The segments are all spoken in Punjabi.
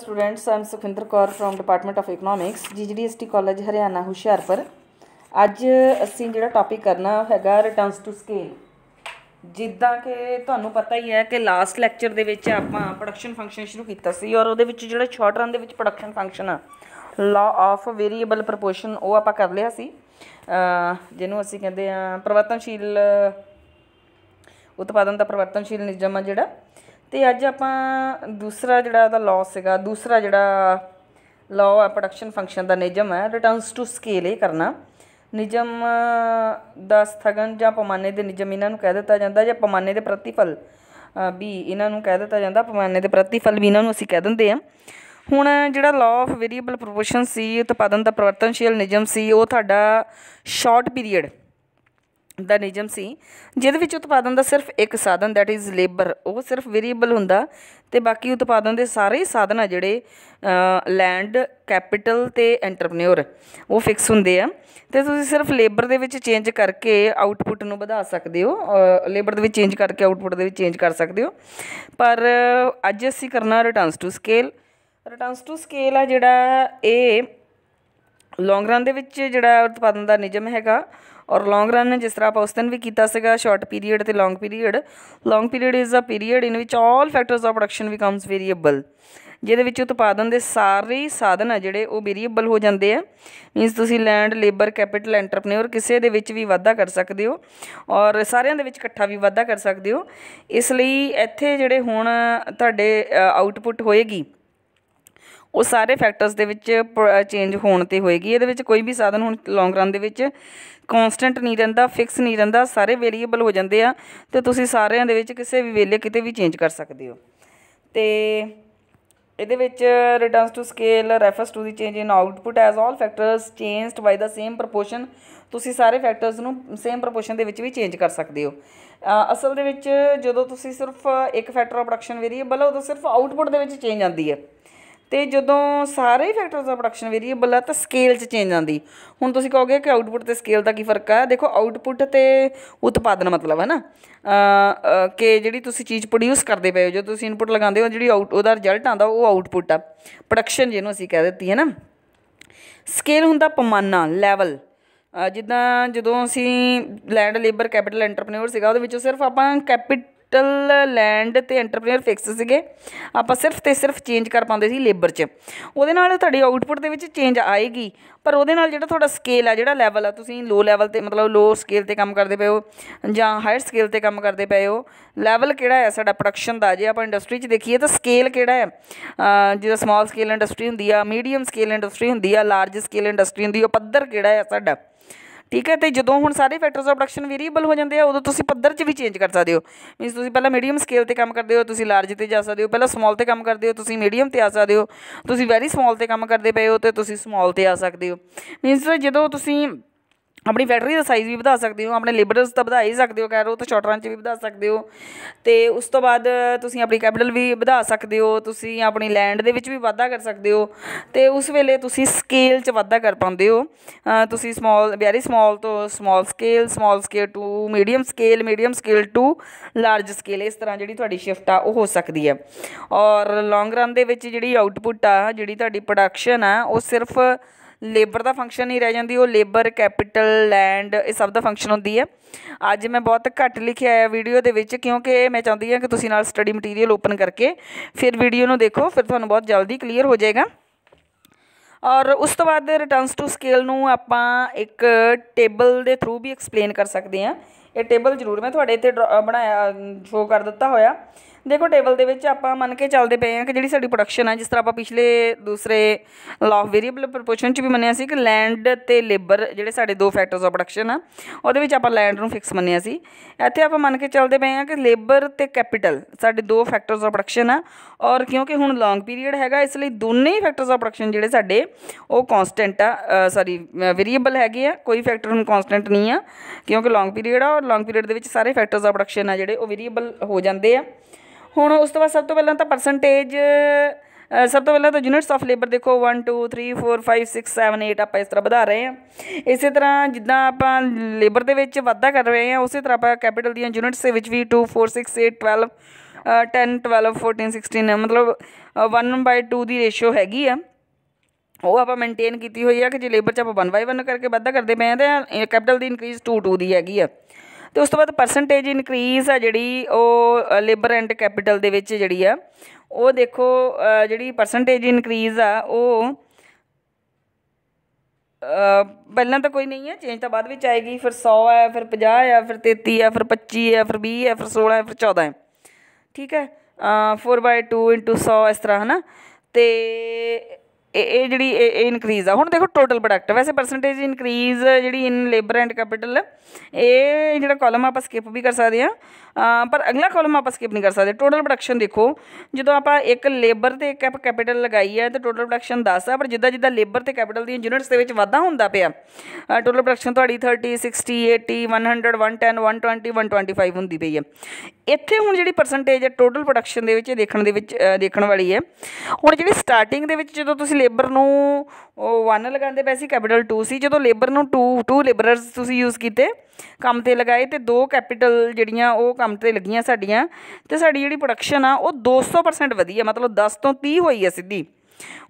students am Sukhinder Kaur from department of economics GGDST college Hariana Hoshiarpur ਅੱਜ ਅਸੀਂ ਜਿਹੜਾ ਟਾਪਿਕ ਕਰਨਾ ਹੈਗਾ ਰਿਟਰਨਸ ਟੂ ਸਕੇਲ ਜਿੱਦਾਂ ਕਿ ਤੁਹਾਨੂੰ ਪਤਾ ਹੀ ਹੈ ਕਿ ਲਾਸਟ ਲੈਕਚਰ ਦੇ ਵਿੱਚ ਆਪਾਂ ਪ੍ਰੋਡਕਸ਼ਨ ਫੰਕਸ਼ਨ ਸ਼ੁਰੂ ਕੀਤਾ ਸੀ ਔਰ ਉਹਦੇ ਵਿੱਚ ਜਿਹੜਾ ਸ਼ਾਰਟ ਰਨ ਦੇ ਵਿੱਚ ਪ੍ਰੋਡਕਸ਼ਨ ਫੰਕਸ਼ਨ ਆ ਲਾ ਆਫ ਵੇਰੀਏਬਲ ਪ੍ਰੋਪੋਰਸ਼ਨ ਉਹ ਆਪਾਂ ਕਰ ਲਿਆ ਸੀ ਜਿਹਨੂੰ ਅਸੀਂ ਕਹਿੰਦੇ ਆ ਪਰਵਰਤਨਸ਼ੀਲ ਉਤਪਾਦਨ ਦਾ ਪਰਵਰਤਨਸ਼ੀਲ ਨਿਯਮ ਆ ਜਿਹੜਾ ਤੇ ਅੱਜ ਆਪਾਂ ਦੂਸਰਾ ਜਿਹੜਾ ਉਹਦਾ ਲਾਅ ਸੀਗਾ ਦੂਸਰਾ ਜਿਹੜਾ ਲਾਅ ਹੈ ਪ੍ਰੋਡਕਸ਼ਨ ਫੰਕਸ਼ਨ ਦਾ ਨਿਯਮ ਹੈ ਰਿਟਰਨਸ ਟੂ ਸਕੇਲ ਇਹ ਕਰਨਾ ਨਿਯਮ ਦਾ ਸਥਗਨ ਜਾਂ ਪਮਾਨੇ ਦੇ ਨਿਯਮ ਇਹਨਾਂ ਨੂੰ ਕਹਿ ਦਿੱਤਾ ਜਾਂਦਾ ਜਾਂ ਪਮਾਨੇ ਦੇ ਪ੍ਰਤੀਫਲ ਵੀ ਇਹਨਾਂ ਨੂੰ ਕਹਿ ਦਿੱਤਾ ਜਾਂਦਾ ਪਮਾਨੇ ਦੇ ਪ੍ਰਤੀਫਲ ਵੀ ਇਹਨਾਂ ਨੂੰ ਅਸੀਂ ਕਹਿ ਦਿੰਦੇ ਆ ਹੁਣ ਜਿਹੜਾ ਲਾਅ ਆਫ ਵੇਰੀਏਬਲ ਪ੍ਰੋਪੋਰਸ਼ਨ ਸੀ ਉਤਪਾਦਨ ਦਾ ਪਰਵਰਤਨਸ਼ੀਲ ਨਿਯਮ ਸੀ ਉਹ ਤੁਹਾਡਾ ਸ਼ਾਰਟ ਪੀਰੀਅਡ ਦਾ ਨਿਯਮ ਸੀ ਜਿਹਦੇ ਵਿੱਚ ਉਤਪਾਦਨ ਦਾ ਸਿਰਫ ਇੱਕ ਸਾਧਨ ਦੈਟ ਇਜ਼ ਲੇਬਰ ਉਹ ਸਿਰਫ ਵੇਰੀਏਬਲ ਹੁੰਦਾ ਤੇ ਬਾਕੀ ਉਤਪਾਦਨ ਦੇ ਸਾਰੇ ਸਾਧਨ ਆ ਜਿਹੜੇ ਲੈਂਡ ਕੈਪੀਟਲ ਤੇ ਐਂਟਰਪ੍ਰੈਨਿਓਰ ਉਹ ਫਿਕਸ ਹੁੰਦੇ ਆ ਤੇ ਤੁਸੀਂ ਸਿਰਫ ਲੇਬਰ ਦੇ ਵਿੱਚ ਚੇਂਜ ਕਰਕੇ ਆਊਟਪੁੱਟ ਨੂੰ ਵਧਾ ਸਕਦੇ ਹੋ ਲੇਬਰ ਦੇ ਵਿੱਚ ਚੇਂਜ ਕਰਕੇ ਆਊਟਪੁੱਟ ਦੇ ਵਿੱਚ ਚੇਂਜ ਕਰ ਸਕਦੇ ਹੋ ਪਰ ਅੱਜ ਅਸੀਂ ਕਰਨਾ returns to scale returns to scale ਆ ਜਿਹੜਾ ਇਹ ਲੌਂਗ ਰਨ ਦੇ ਵਿੱਚ ਜਿਹੜਾ ਉਤਪਾਦਨ ਦਾ ਨਿਯਮ ਹੈਗਾ ਔਰ ਲੌਂਗ ਰਨ ਜਿਸ ਤਰ੍ਹਾਂ ਆਪਾਂ ਉਸ ਦਿਨ ਵੀ ਕੀਤਾ ਸੀਗਾ ਸ਼ਾਰਟ ਪੀਰੀਅਡ ਤੇ long period long period is a period in which all factors of production becomes variable ਜਿਹਦੇ ਵਿੱਚ ਉਤਪਾਦਨ ਦੇ ਸਾਰੇ ਸਾਧਨ ਆ ਜਿਹੜੇ ਉਹ ਵੇਰੀਏਬਲ ਹੋ ਜਾਂਦੇ ਆ ਮੀਨਸ ਤੁਸੀਂ ਲੈਂਡ ਲੇਬਰ ਕੈਪੀਟਲ ਐਂਟਰਪ੍ਰੈਨਿਓਰ ਕਿਸੇ ਦੇ ਵਿੱਚ ਵੀ ਵਾਧਾ ਕਰ ਸਕਦੇ ਹੋ ਔਰ ਸਾਰਿਆਂ ਦੇ ਵਿੱਚ ਇਕੱਠਾ ਵੀ ਵਾਧਾ ਕਰ ਸਕਦੇ ਹੋ ਇਸ ਲਈ ਇੱਥੇ ਜਿਹੜੇ ਹੁਣ ਤੁਹਾਡੇ ਆਊਟਪੁੱਟ ਹੋਏਗੀ ਉਹ ਸਾਰੇ ਫੈਕਟਰਸ ਦੇ ਵਿੱਚ ਚੇਂਜ ਹੋਣ ਤੇ ਹੋਏਗੀ ਇਹਦੇ ਵਿੱਚ ਕੋਈ ਵੀ ਸਾਧਨ ਹੁਣ ਲੌਂਗ ਰਨ ਦੇ ਵਿੱਚ ਕਨਸਟੈਂਟ ਨਹੀਂ ਰਹਿੰਦਾ ਫਿਕਸ ਨਹੀਂ ਰਹਿੰਦਾ ਸਾਰੇ ਵੇਰੀਏਬਲ ਹੋ ਜਾਂਦੇ ਆ ਤੇ ਤੁਸੀਂ ਸਾਰਿਆਂ ਦੇ ਵਿੱਚ ਕਿਸੇ ਵੀ ਵੇਲੇ ਕਿਤੇ ਵੀ ਚੇਂਜ ਕਰ ਸਕਦੇ ਹੋ ਤੇ ਇਹਦੇ ਵਿੱਚ returns to scale refers to the change in output as all factors changed by the same proportion ਤੁਸੀਂ ਸਾਰੇ ਫੈਕਟਰਸ ਨੂੰ ਸੇਮ ਪ੍ਰੋਪੋਰਸ਼ਨ ਦੇ ਵਿੱਚ ਵੀ ਚੇਂਜ ਕਰ ਸਕਦੇ ਹੋ ਅਸਲ ਦੇ ਵਿੱਚ ਜਦੋਂ ਤੁਸੀਂ ਸਿਰਫ ਇੱਕ ਫੈਕਟਰ ਆਫ ਪ੍ਰੋਡਕਸ਼ਨ ਵੇਰੀਏਬਲ ਹੈ ਤਾਂ ਸਿਰਫ ਆਊਟਪੁੱਟ ਦੇ ਵਿੱਚ ਚੇਂਜ ਆਂਦੀ ਹੈ ਤੇ ਜਦੋਂ ਸਾਰੇ ਫੈਕਟਰਸ ਆਫ ਪ੍ਰੋਡਕਸ਼ਨ ਵੇਰੀਏਬਲ ਆ ਤਾਂ ਸਕੇਲ 'ਚ ਚੇਂਜ ਆਂਦੀ ਹੁਣ ਤੁਸੀਂ ਕਹੋਗੇ ਕਿ ਆਊਟਪੁੱਟ ਤੇ ਸਕੇਲ ਦਾ ਕੀ ਫਰਕ ਆ ਦੇਖੋ ਆਊਟਪੁੱਟ ਤੇ ਉਤਪਾਦਨ ਮਤਲਬ ਹੈ ਨਾ ਕਿ ਜਿਹੜੀ ਤੁਸੀਂ ਚੀਜ਼ ਪ੍ਰੋਡਿਊਸ ਕਰਦੇ ਪਏ ਹੋ ਜੋ ਤੁਸੀਂ ਇਨਪੁੱਟ ਲਗਾਉਂਦੇ ਹੋ ਜਿਹੜੀ ਆਊਟ ਉਹਦਾ ਰਿਜ਼ਲਟ ਆਂਦਾ ਉਹ ਆਊਟਪੁੱਟ ਆ ਪ੍ਰੋਡਕਸ਼ਨ ਜਿਹਨੂੰ ਅਸੀਂ ਕਹਿ ਦਿੱਤੀ ਹੈ ਨਾ ਸਕੇਲ ਹੁੰਦਾ ਪਮਾਨਾ ਲੈਵਲ ਜਿੱਦਾਂ ਜਦੋਂ ਅਸੀਂ ਲੈਂਡ ਲੇਬਰ ਕੈਪੀਟਲ ਐਂਟਰਪ੍ਰੈਨਿਓਰ ਸੀਗਾ ਉਹਦੇ ਵਿੱਚੋਂ ਸਿਰਫ ਆਪਾਂ ਕੈਪੀਟਲ ਕੈਪੀਟਲ ਲੈਂਡ ਤੇ ਐਂਟਰਪ੍ਰੀਨਰ ਫਿਕਸ ਸੀਗੇ ਆਪਾਂ ਸਿਰਫ ਤੇ ਸਿਰਫ ਚੇਂਜ ਕਰ ਪਾਉਂਦੇ ਸੀ ਲੇਬਰ 'ਚ ਉਹਦੇ ਨਾਲ ਤੁਹਾਡੀ ਆਊਟਪੁੱਟ ਦੇ ਵਿੱਚ ਚੇਂਜ ਆਏਗੀ ਪਰ ਉਹਦੇ ਨਾਲ ਜਿਹੜਾ ਤੁਹਾਡਾ ਸਕੇਲ ਆ ਜਿਹੜਾ ਲੈਵਲ ਆ ਤੁਸੀਂ ਲੋ ਲੈਵਲ ਤੇ ਮਤਲਬ ਲੋ ਸਕੇਲ ਤੇ ਕੰਮ ਕਰਦੇ ਪਏ ਹੋ ਜਾਂ ਹਾਇਰ ਸਕੇਲ ਤੇ ਕੰਮ ਕਰਦੇ ਪਏ ਹੋ ਲੈਵਲ ਕਿਹੜਾ ਹੈ ਸਾਡਾ ਪ੍ਰੋਡਕਸ਼ਨ ਦਾ ਜੇ ਆਪਾਂ ਇੰਡਸਟਰੀ 'ਚ ਦੇਖੀਏ ਤਾਂ ਸਕੇਲ ਕਿਹੜਾ ਹੈ ਜਿਹੜਾ ਸਮਾਲ ਸਕੇਲ ਇੰਡਸਟਰੀ ਹੁੰਦੀ ਆ ਮੀਡੀਅਮ ਸਕੇਲ ਇੰਡਸਟਰੀ ਹੁੰਦੀ ਆ ਲਾਰਜ ਸਕੇਲ ਇੰਡਸਟਰੀ ਹੁੰਦੀ ਆ ਪੱਧਰ ਕਿਹੜਾ ਹੈ ਸਾਡਾ ਠੀਕ ਹੈ ਤੇ ਜਦੋਂ ਹੁਣ ਸਾਰੇ ਫੈਕਟਰਸ ਆਫ ਪ੍ਰੋਡਕਸ਼ਨ ਵੇਰੀਏਬਲ ਹੋ ਜਾਂਦੇ ਆ ਉਦੋਂ ਤੁਸੀਂ ਪੱਧਰ 'ਚ ਵੀ ਚੇਂਜ ਕਰ ਸਕਦੇ ਹੋ ਮੀਨਸ ਤੁਸੀਂ ਪਹਿਲਾਂ ਮੀਡੀਅਮ ਸਕੇਲ ਤੇ ਕੰਮ ਕਰਦੇ ਹੋ ਤੁਸੀਂ ਲਾਰਜ ਤੇ ਜਾ ਸਕਦੇ ਹੋ ਪਹਿਲਾਂ ਸਮਾਲ ਤੇ ਕੰਮ ਕਰਦੇ ਹੋ ਤੁਸੀਂ ਮੀਡੀਅਮ ਤੇ ਆ ਸਕਦੇ ਹੋ ਤੁਸੀਂ ਵੈਰੀ ਸਮਾਲ ਤੇ ਕੰਮ ਕਰਦੇ ਪਏ ਹੋ ਤੇ ਤੁਸੀਂ ਸਮਾਲ ਤੇ ਆ ਸਕਦੇ ਹੋ ਮੀਨਸ ਜਦੋਂ ਤੁਸੀਂ ਆਪਣੀ ਫੈਕਟਰੀ ਦਾ ਸਾਈਜ਼ ਵੀ ਵਧਾ ਸਕਦੇ ਹੋ ਆਪਣੇ ਲੇਬਰਸ ਤਾਂ ਵਧਾ ਹੀ ਸਕਦੇ ਹੋ ਕਹਿ ਰਹੇ ਹੋ ਤਾਂ ਸ਼ਾਰਟ ਰਨ 'ਚ ਵੀ ਵਧਾ ਸਕਦੇ ਹੋ ਤੇ ਉਸ ਤੋਂ ਬਾਅਦ ਤੁਸੀਂ ਆਪਣੀ ਕੈਪੀਟਲ ਵੀ ਵਧਾ ਸਕਦੇ ਹੋ ਤੁਸੀਂ ਆਪਣੀ ਲੈਂਡ ਦੇ ਵਿੱਚ ਵੀ ਵਾਧਾ ਕਰ ਸਕਦੇ ਹੋ ਤੇ ਉਸ ਵੇਲੇ ਤੁਸੀਂ ਸਕੇਲ 'ਚ ਵਾਧਾ ਕਰ ਪਾਉਂਦੇ ਹੋ ਤੁਸੀਂ ਸਮਾਲ ਵੈਰੀ ਸਮਾਲ ਤੋਂ small scale small scale to medium scale medium scale to large scale ਇਸ ਤਰ੍ਹਾਂ ਜਿਹੜੀ ਤੁਹਾਡੀ ਸ਼ਿਫਟ ਆ ਉਹ ਹੋ ਸਕਦੀ ਹੈ ਔਰ ਲੌਂਗ ਰਨ ਦੇ ਵਿੱਚ ਜਿਹੜੀ ਆਊਟਪੁੱਟ ਆ ਜਿਹੜੀ ਤੁਹਾਡੀ ਪ੍ਰੋਡਕਸ਼ਨ ਆ ਉਹ ਸਿਰਫ ਲੇਬਰ ਦਾ ਫੰਕਸ਼ਨ ਨਹੀਂ ਰਹਿ ਜਾਂਦੀ ਉਹ ਲੇਬਰ ਕੈਪੀਟਲ ਲੈਂਡ ਇਹ ਸਭ ਦਾ ਫੰਕਸ਼ਨ ਹੁੰਦੀ ਹੈ ਅੱਜ ਮੈਂ ਬਹੁਤ ਘੱਟ ਲਿਖਿਆ ਹੈ ਵੀਡੀਓ ਦੇ ਵਿੱਚ ਕਿਉਂਕਿ ਮੈਂ ਚਾਹੁੰਦੀ ਹਾਂ ਕਿ ਤੁਸੀਂ ਨਾਲ ਸਟੱਡੀ ਮਟੀਰੀਅਲ ਓਪਨ ਕਰਕੇ ਫਿਰ ਵੀਡੀਓ ਨੂੰ ਦੇਖੋ ਫਿਰ ਤੁਹਾਨੂੰ ਬਹੁਤ ਜਲਦੀ ਕਲੀਅਰ ਹੋ ਜਾਏਗਾ ਔਰ ਉਸ ਤੋਂ ਬਾਅਦ ਰਿਟਰਨਸ ਟੂ ਸਕੇਲ ਨੂੰ ਆਪਾਂ ਇੱਕ ਟੇਬਲ ਦੇ ਥਰੂ ਵੀ ਐਕਸਪਲੇਨ ਕਰ ਸਕਦੇ ਹਾਂ ਇਹ ਟੇਬਲ ਜ਼ਰੂਰ ਮੈਂ ਤੁਹਾਡੇ ਇੱਥੇ ਬਣਾਇਆ ਸ਼ੋ ਕਰ ਦਿੱਤਾ ਹੋਇਆ ਦੇਖੋ ਟੇਬਲ ਦੇ ਵਿੱਚ ਆਪਾਂ ਮੰਨ ਕੇ ਚੱਲਦੇ ਪਏ ਆ ਕਿ ਜਿਹੜੀ ਸਾਡੀ ਪ੍ਰੋਡਕਸ਼ਨ ਆ ਜਿਸ ਤਰ੍ਹਾਂ ਆਪਾਂ ਪਿਛਲੇ ਦੂਸਰੇ ਲਾਅ ਆਫ ਵੇਰੀਏਬਲ ਪ੍ਰੋਪੋਰਸ਼ਨ ਚ ਵੀ ਮੰਨਿਆ ਸੀ ਕਿ ਲੈਂਡ ਤੇ ਲੇਬਰ ਜਿਹੜੇ ਸਾਡੇ ਦੋ ਫੈਕਟਰਸ ਆ ਪ੍ਰੋਡਕਸ਼ਨ ਆ ਉਹਦੇ ਵਿੱਚ ਆਪਾਂ ਲੈਂਡ ਨੂੰ ਫਿਕਸ ਮੰਨਿਆ ਸੀ ਇੱਥੇ ਆਪਾਂ ਮੰਨ ਕੇ ਚੱਲਦੇ ਪਏ ਆ ਕਿ ਲੇਬਰ ਤੇ ਕੈਪੀਟਲ ਸਾਡੇ ਦੋ ਫੈਕਟਰਸ ਆ ਪ੍ਰੋਡਕਸ਼ਨ ਆ ਔਰ ਕਿਉਂਕਿ ਹੁਣ ਲੌਂਗ ਪੀਰੀਅਡ ਹੈਗਾ ਇਸ ਲਈ ਦੋਨੇ ਹੀ ਫੈਕਟਰਸ ਆ ਪ੍ਰੋਡਕਸ਼ਨ ਜਿਹੜੇ ਸਾਡੇ ਉਹ ਕਨਸਟੈਂਟ ਆ ਸੌਰੀ ਵੇਰੀਏਬਲ ਹੈਗੇ ਆ ਕੋਈ ਫੈਕਟਰ ਹੁਣ ਕਨਸਟੈਂਟ ਨਹੀਂ ਆ ਕਿਉਂਕਿ ਲੌਂਗ ਪੀਰੀਅਡ ਆ ਔਰ ਲੌਂਗ ਪੀਰੀਅਡ ਦੇ ਵਿੱਚ ਸਾਰੇ ਫੈਕਟਰਸ ਆ ਪ੍ਰੋਡਕਸ਼ਨ ਆ ਜਿਹੜੇ ਉਹ ਵੇਰੀਏਬਲ ਹੋ ਜਾਂਦੇ ਆ ਹੁਣ ਉਸ ਤੋਂ ਬਾਅਦ ਸਭ ਤੋਂ ਪਹਿਲਾਂ ਤਾਂ ਪਰਸੈਂਟੇਜ ਸਭ ਤੋਂ ਪਹਿਲਾਂ ਤਾਂ ਯੂਨਿਟਸ ਆਫ ਲੇਬਰ ਦੇਖੋ 1 2 3 4 5 6 7 8 ਆਪਾਂ ਇਸ ਤਰ੍ਹਾਂ ਵਧਾ ਰਹੇ ਹਾਂ ਇਸੇ ਤਰ੍ਹਾਂ ਜਿੱਦਾਂ ਆਪਾਂ ਲੇਬਰ ਦੇ ਵਿੱਚ ਵਾਧਾ ਕਰ ਰਹੇ ਹਾਂ ਉਸੇ ਤਰ੍ਹਾਂ ਆਪਾਂ ਕੈਪੀਟਲ ਦੀਆਂ ਯੂਨਿਟਸ ਦੇ ਵਿੱਚ ਵੀ 2 4 6 8 12 10 12 14 16 ਮਤਲਬ 1/2 ਦੀ ਰੇਸ਼ੋ ਹੈਗੀ ਆ ਉਹ ਆਪਾਂ ਮੇਨਟੇਨ ਕੀਤੀ ਹੋਈ ਆ ਕਿ ਜੇ ਲੇਬਰ ਚ ਆਪਾਂ 1/1 ਕਰਕੇ ਵਾਧਾ ਕਰਦੇ ਪਏ ਆ ਤਾਂ ਕੈਪੀਟਲ ਦੀ ਇਨਕਰੀਜ਼ 2 2 ਦੀ ਹੈਗੀ ਆ ਤੇ ਉਸ ਤੋਂ ਬਾਅਦ ਪਰਸੈਂਟੇਜ ਇਨਕਰੀਜ਼ ਆ ਜਿਹੜੀ ਉਹ ਲੇਬਰ ਐਂਡ ਕੈਪੀਟਲ ਦੇ ਵਿੱਚ ਜਿਹੜੀ ਆ ਉਹ ਦੇਖੋ ਜਿਹੜੀ ਪਰਸੈਂਟੇਜ ਇਨਕਰੀਜ਼ ਆ ਉਹ ਪਹਿਲਾਂ ਤਾਂ ਕੋਈ ਨਹੀਂ ਹੈ ਚੇਂਜ ਤਾਂ ਬਾਅਦ ਵਿੱਚ ਆਏਗੀ ਫਿਰ 100 ਆ ਫਿਰ 50 ਆ ਫਿਰ 33 ਆ ਫਿਰ 25 ਆ ਫਿਰ 20 ਆ ਫਿਰ 16 ਆ ਫਿਰ 14 ਆ ਠੀਕ ਹੈ 4/2 100 ਇਸ ਤਰ੍ਹਾਂ ਹਨਾ ਤੇ ਇਹ ਜਿਹੜੀ ਇਹ ਇਨਕਰੀਜ਼ ਆ ਹੁਣ ਦੇਖੋ ਟੋਟਲ ਪ੍ਰੋਡਕਟ ਵੈਸੇ ਪਰਸੈਂਟੇਜ ਇਨਕਰੀਜ਼ ਜਿਹੜੀ ਇਨ ਲੇਬਰ ਐਂਡ ਕੈਪੀਟਲ ਇਹ ਜਿਹੜਾ ਕਾਲਮ ਆਪਾਂ ਸਕਿਪ ਵੀ ਕਰ ਸਕਦੇ ਆ ਪਰ ਅਗਲਾ ਕਾਲਮ ਆਪਾਂ ਸਕਿਪ ਨਹੀਂ ਕਰ ਸਕਦੇ ਟੋਟਲ ਪ੍ਰੋਡਕਸ਼ਨ ਦੇਖੋ ਜਦੋਂ ਆਪਾਂ ਇੱਕ ਲੇਬਰ ਤੇ ਇੱਕ ਕੈਪੀਟਲ ਲਗਾਈ ਹੈ ਤਾਂ ਟੋਟਲ ਪ੍ਰੋਡਕਸ਼ਨ 10 ਆ ਪਰ ਜਿੱਦਾਂ ਜਿੱਦਾਂ ਲੇਬਰ ਤੇ ਕੈਪੀਟਲ ਦੀਆਂ ਯੂਨਿਟਸ ਦੇ ਵਿੱਚ ਵਾਧਾ ਹੁੰਦਾ ਪਿਆ ਟੋਟਲ ਪ੍ਰੋਡਕਸ਼ਨ ਤੁਹਾਡੀ 30 60 80 100 110 120 125 ਹੁੰਦੀ ਪਈ ਹੈ ਇੱਥੇ ਹੁਣ ਜਿਹੜੀ ਪਰਸੈਂਟੇਜ ਹੈ ਟੋਟਲ ਪ੍ਰੋਡਕਸ਼ਨ ਦੇ ਵਿੱਚ ਦੇਖਣ ਦੇ ਵਿੱਚ ਦੇਖਣ ਵਾਲੀ ਹੈ ਹੁਣ ਜਿਹੜੀ ਸਟਾਰਟਿੰਗ ਦੇ ਵਿੱਚ ਜਦੋਂ ਤੁਸੀਂ ਲੇਬਰ ਨੂੰ ਉਹ 1 ਲਗਾਉਂਦੇ ਪਏ ਸੀ ਕੈਪੀਟਲ 2 ਸੀ ਜਦੋਂ ਲੇਬਰ ਨੂੰ 2 2 ਲੇਬਰਰਸ ਤੁਸੀਂ ਯੂਜ਼ ਕੀਤੇ ਕੰਮ ਤੇ ਲਗਾਏ ਤੇ ਦੋ ਕੈਪੀਟਲ ਜਿਹੜੀਆਂ ਉਹ ਕੰਮ ਤੇ ਲੱਗੀਆਂ ਸਾਡੀਆਂ ਤੇ ਸਾਡੀ ਜਿਹੜੀ ਪ੍ਰੋਡਕਸ਼ਨ ਆ ਉਹ 200% ਵਧੀ ਹੈ ਮਤਲਬ 10 ਤੋਂ 30 ਹੋਈ ਹੈ ਸਿੱਧੀ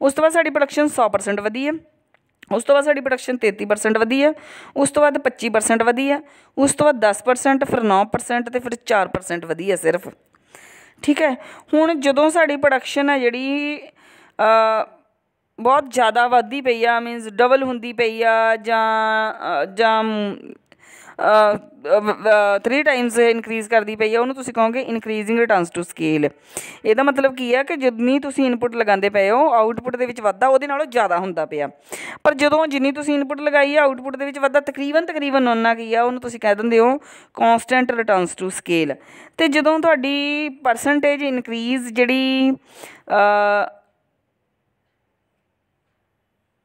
ਉਸ ਤੋਂ ਬਾਅਦ ਸਾਡੀ ਪ੍ਰੋਡਕਸ਼ਨ 100% ਵਧੀ ਹੈ ਉਸ ਤੋਂ ਬਾਅਦ ਸਾਡੀ ਪ੍ਰੋਡਕਸ਼ਨ 33% ਵਧੀ ਹੈ ਉਸ ਤੋਂ ਬਾਅਦ 25% ਵਧੀ ਹੈ ਉਸ ਤੋਂ ਬਾਅਦ 10% ਫਿਰ 9% ਤੇ ਫਿਰ 4% ਵਧੀ ਹੈ ਸਿਰਫ ਠੀਕ ਹੈ ਹੁਣ ਜਦੋਂ ਸਾਡੀ ਪ੍ਰੋਡਕਸ਼ਨ ਹੈ ਜਿਹੜੀ ਆ ਬਹੁਤ ਜ਼ਿਆਦਾ ਵਧਦੀ ਪਈ ਆ ਮੀਨਸ ਡਬਲ ਹੁੰਦੀ ਪਈ ਆ ਜਾਂ ਜਾਂ ਅ 3 ਟਾਈਮਸ ਇਨਕਰੀਜ਼ ਕਰਦੀ ਪਈ ਆ ਉਹਨੂੰ ਤੁਸੀਂ ਕਹੋਗੇ ਇਨਕਰੀਜ਼ਿੰਗ ਰਿਟਰਨਸ ਟੂ ਸਕੇਲ ਇਹਦਾ ਮਤਲਬ ਕੀ ਆ ਕਿ ਜਿੰਨੀ ਤੁਸੀਂ ਇਨਪੁਟ ਲਗਾਉਂਦੇ ਪਏ ਹੋ ਆਊਟਪੁੱਟ ਦੇ ਵਿੱਚ ਵਾਧਾ ਉਹਦੇ ਨਾਲੋਂ ਜ਼ਿਆਦਾ ਹੁੰਦਾ ਪਿਆ ਪਰ ਜਦੋਂ ਜਿੰਨੀ ਤੁਸੀਂ ਇਨਪੁਟ ਲਗਾਈ ਆ ਆਊਟਪੁੱਟ ਦੇ ਵਿੱਚ ਵਾਧਾ ਤਕਰੀਬਨ ਤਕਰੀਬਨ ਉਹਨਾਂ ਕੀ ਆ ਉਹਨੂੰ ਤੁਸੀਂ ਕਹਿ ਦਿੰਦੇ ਹੋ ਕਨਸਟੈਂਟ ਰਿਟਰਨਸ ਟੂ ਸਕੇਲ ਤੇ ਜਦੋਂ ਤੁਹਾਡੀ ਪਰਸੈਂਟੇਜ ਇਨਕਰੀਜ਼ ਜਿਹੜੀ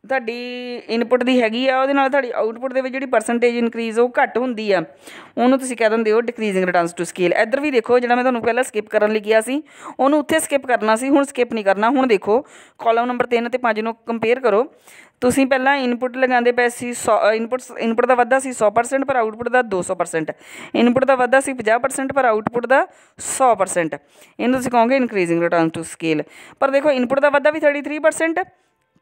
ਤੁਹਾਡੀ ਇਨਪੁਟ ਦੀ ਹੈਗੀ ਆ ਉਹਦੇ ਨਾਲ ਤੁਹਾਡੀ ਆਊਟਪੁਟ ਦੇ ਵਿੱਚ ਜਿਹੜੀ ਪਰਸੈਂਟੇਜ ਇਨਕਰੀਜ਼ ਉਹ ਘੱਟ ਹੁੰਦੀ ਆ ਉਹਨੂੰ ਤੁਸੀਂ ਕਹਿ ਦਿੰਦੇ ਹੋ ਡਿਕਰੀਜ਼ਿੰਗ ਰਿਟਰਨਸ ਟੂ ਸਕੇਲ ਇੱਧਰ ਵੀ ਦੇਖੋ ਜਿਹੜਾ ਮੈਂ ਤੁਹਾਨੂੰ ਪਹਿਲਾਂ ਸਕਿਪ ਕਰਨ ਲਈ ਕਿਹਾ ਸੀ ਉਹਨੂੰ ਉੱਥੇ ਸਕਿਪ ਕਰਨਾ ਸੀ ਹੁਣ ਸਕਿਪ ਨਹੀਂ ਕਰਨਾ ਹੁਣ ਦੇਖੋ ਕਾਲਮ ਨੰਬਰ 3 ਤੇ 5 ਨੂੰ ਕੰਪੇਅਰ ਕਰੋ ਤੁਸੀਂ ਪਹਿਲਾਂ ਇਨਪੁਟ ਲਗਾਉਂਦੇ ਪਏ ਸੀ 100 ਇਨਪੁਟ ਇਨਪੁਟ ਦਾ ਵਾਧਾ ਸੀ 100% ਪਰ ਆਊਟਪੁਟ ਦਾ 200% ਇਨਪੁਟ ਦਾ ਵਾਧਾ ਸੀ 50% ਪਰ ਆਊਟਪੁਟ ਦਾ 100% ਇਹਨੂੰ ਤੁਸੀਂ ਕਹੋਗੇ ਇਨਕਰੀਜ਼ਿੰਗ ਰਿਟਰਨ ਟੂ ਸਕੇਲ ਪਰ ਦੇਖੋ ਇਨਪੁਟ ਦਾ ਵਾਧਾ ਵੀ 33%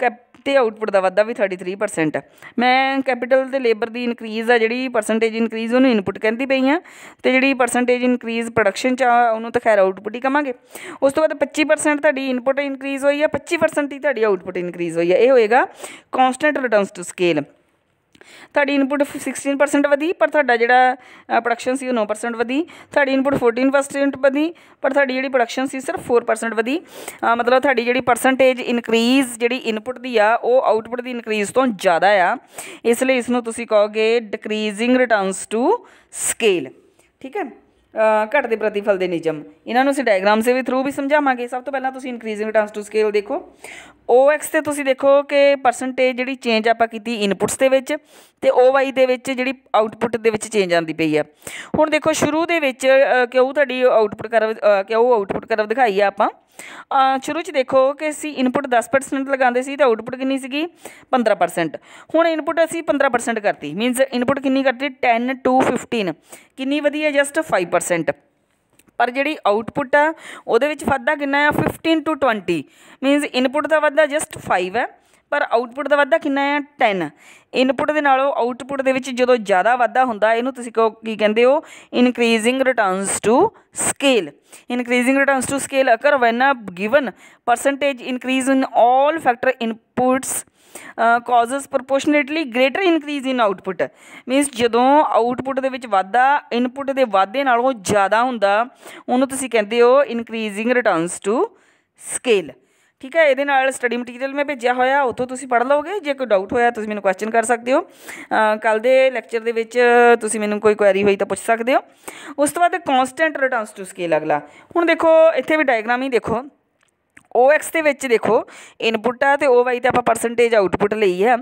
ਕੈਪ ਤੇ ਆਊਟਪੁੱਟ ਦਾ ਵਾਧਾ ਵੀ 33% ਹੈ ਮੈਂ ਕੈਪੀਟਲ ਤੇ ਲੇਬਰ ਦੀ ਇਨਕਰੀਜ਼ ਆ ਜਿਹੜੀ ਪਰਸੈਂਟੇਜ ਇਨਕਰੀਜ਼ ਉਹਨੂੰ ਇਨਪੁਟ ਕਹਿੰਦੀ ਪਈ ਆ ਤੇ ਜਿਹੜੀ ਪਰਸੈਂਟੇਜ ਇਨਕਰੀਜ਼ ਪ੍ਰੋਡਕਸ਼ਨ ਚ ਉਹਨੂੰ ਤਾਂ ਖੈਰ ਆਊਟਪੁੱਟ ਹੀ ਕਹਾਂਗੇ ਉਸ ਤੋਂ ਬਾਅਦ 25% ਤੁਹਾਡੀ ਇਨਪੁਟ ਇਨਕਰੀਜ਼ ਹੋਈ ਆ 25% ਹੀ ਤੁਹਾਡੀ ਆਊਟਪੁੱਟ ਇਨਕਰੀਜ਼ ਹੋਈ ਆ ਇਹ ਹੋਏਗਾ ਕਨਸਟੈਂਟ ਰਿਟਰਨਸ ਟੂ ਸਕੇਲ ਤੁਹਾਡੀ ਇਨਪੁਟ 16% ਵਧੀ ਪਰ ਤੁਹਾਡਾ ਜਿਹੜਾ ਪ੍ਰੋਡਕਸ਼ਨ ਸੀ ਉਹ 9% ਵਧੀ ਤੁਹਾਡੀ ਇਨਪੁਟ 14% ਵਧੀ ਪਰ ਤੁਹਾਡੀ ਜਿਹੜੀ ਪ੍ਰੋਡਕਸ਼ਨ ਸੀ ਸਿਰਫ 4% ਵਧੀ ਮਤਲਬ ਤੁਹਾਡੀ ਜਿਹੜੀ ਪਰਸੈਂਟੇਜ ਇਨਕਰੀਜ਼ ਜਿਹੜੀ ਇਨਪੁਟ ਦੀ ਆ ਉਹ ਆਊਟਪੁੱਟ ਦੀ ਇਨਕਰੀਜ਼ ਤੋਂ ਜ਼ਿਆਦਾ ਆ ਇਸ ਲਈ ਇਸ ਨੂੰ ਤੁਸੀਂ ਕਹੋਗੇ ਡਿਕਰੀਜ਼ਿੰਗ ਰਿਟਰਨਸ ਟੂ ਸਕੇਲ ਠੀਕ ਹੈ ਘਟ ਦੇ ਪ੍ਰਤੀਫਲ ਦੇ ਨਿਯਮ ਇਹਨਾਂ ਨੂੰ ਅਸੀਂ ਡਾਇਗਰਾਮ ਦੇ ਵੀ ਥਰੂ ਵੀ ਸਮਝਾਵਾਂਗੇ ਸਭ ਤੋਂ ਪਹਿਲਾਂ ਤੁਸੀਂ ਇਨਕਰੀਜ਼ਿੰਗ ਰਿਟਰਨਸ ਟੂ ਸਕੇਲ ਦੇਖੋ OX ਤੇ ਤੁਸੀਂ ਦੇਖੋ ਕਿ ਪਰਸੈਂਟੇਜ ਜਿਹੜੀ ਚੇਂਜ ਆਪਾਂ ਕੀਤੀ ਇਨਪੁਟਸ ਦੇ ਵਿੱਚ ਤੇ OY ਦੇ ਵਿੱਚ ਜਿਹੜੀ ਆਊਟਪੁੱਟ ਦੇ ਵਿੱਚ ਚੇਂਜ ਆਂਦੀ ਪਈ ਆ ਹੁਣ ਦੇਖੋ ਸ਼ੁਰੂ ਦੇ ਵਿੱਚ ਕਿਉਂ ਤੁਹਾਡੀ ਆਊਟਪੁੱਟ ਕਰਵ ਕਿਉਂ ਆਊਟਪੁੱਟ ਕਰਵ ਦਿਖਾਈ ਆ ਆਪਾਂ ਸ਼ੁਰੂ 'ਚ ਦੇਖੋ ਕਿ ਅਸੀਂ ਇਨਪੁਟ 10% ਲਗਾਉਂਦੇ ਸੀ ਤਾਂ ਆਊਟਪੁਟ ਕਿੰਨੀ ਸੀਗੀ 15% ਹੁਣ ਇਨਪੁਟ ਅਸੀਂ 15% ਕਰਤੀ ਮੀਨਸ ਇਨਪੁਟ ਕਿੰਨੀ ਕਰਤੀ 10 ਟੂ 15 ਕਿੰਨੀ ਵਧੀਆ ਜਸਟ 5% ਪਰ ਜਿਹੜੀ ਆਊਟਪੁੱਟ ਆ ਉਹਦੇ ਵਿੱਚ ਵਾਧਾ ਕਿੰਨਾ ਆ 15 ਟੂ 20 ਮੀਨਸ ਇਨਪੁਟ ਦਾ ਵਾਧਾ ਜਸਟ 5 ਹੈ ਪਰ ਆਊਟਪੁੱਟ ਦਾ ਵਾਧਾ ਕਿੰਨਾ ਹੈ 10 ਇਨਪੁੱਟ ਦੇ ਨਾਲੋਂ ਆਊਟਪੁੱਟ ਦੇ ਵਿੱਚ ਜਦੋਂ ਜ਼ਿਆਦਾ ਵਾਧਾ ਹੁੰਦਾ ਇਹਨੂੰ ਤੁਸੀਂ ਕਹੋ ਕੀ ਕਹਿੰਦੇ ਹੋ increasing returns to scale increasing returns to scale occur when a given percentage increase in all factor inputs causes proportionately greater increase in output means ਜਦੋਂ ਆਊਟਪੁੱਟ ਦੇ ਵਿੱਚ ਵਾਧਾ ਇਨਪੁੱਟ ਦੇ ਵਾਧੇ ਨਾਲੋਂ ਜ਼ਿਆਦਾ ਹੁੰਦਾ ਉਹਨੂੰ ਤੁਸੀਂ ਕਹਿੰਦੇ ਹੋ ਇਨਕਰੀਜ਼ਿੰਗ ਰਿਟਰਨਸ ਟੂ ਸਕੇਲ ਠੀਕ ਹੈ ਇਹਦੇ ਨਾਲ ਸਟੱਡੀ ਮਟੀਰੀਅਲ ਮੈਂ ਭੇਜਿਆ ਹੋਇਆ ਉਥੋਂ ਤੁਸੀਂ ਪੜ੍ਹ ਲਓਗੇ ਜੇ ਕੋਈ ਡਾਊਟ ਹੋਇਆ ਤੁਸੀਂ ਮੈਨੂੰ ਕੁਐਸਚਨ ਕਰ ਸਕਦੇ ਹੋ ਕੱਲ ਦੇ ਲੈਕਚਰ ਦੇ ਵਿੱਚ ਤੁਸੀਂ ਮੈਨੂੰ ਕੋਈ ਕੁਐਰੀ ਹੋਈ ਤਾਂ ਪੁੱਛ ਸਕਦੇ ਹੋ ਉਸ ਤੋਂ ਬਾਅਦ ਕਨਸਟੈਂਟ ਰਿਟਰਨਸ ਟੂ ਸਕੇਲ ਅਗਲਾ ਹੁਣ ਦੇਖੋ ਇੱਥੇ ਵੀ ਡਾਇਗਰਾਮ ਹੀ ਦੇਖੋ OX ਦੇ ਵਿੱਚ ਦੇਖੋ ਇਨਪੁਟ ਆ ਤੇ ਵਾਈ ਤੇ ਆਪਾਂ ਪਰਸੈਂਟੇਜ ਆਊਟਪੁਟ ਲਈ ਆ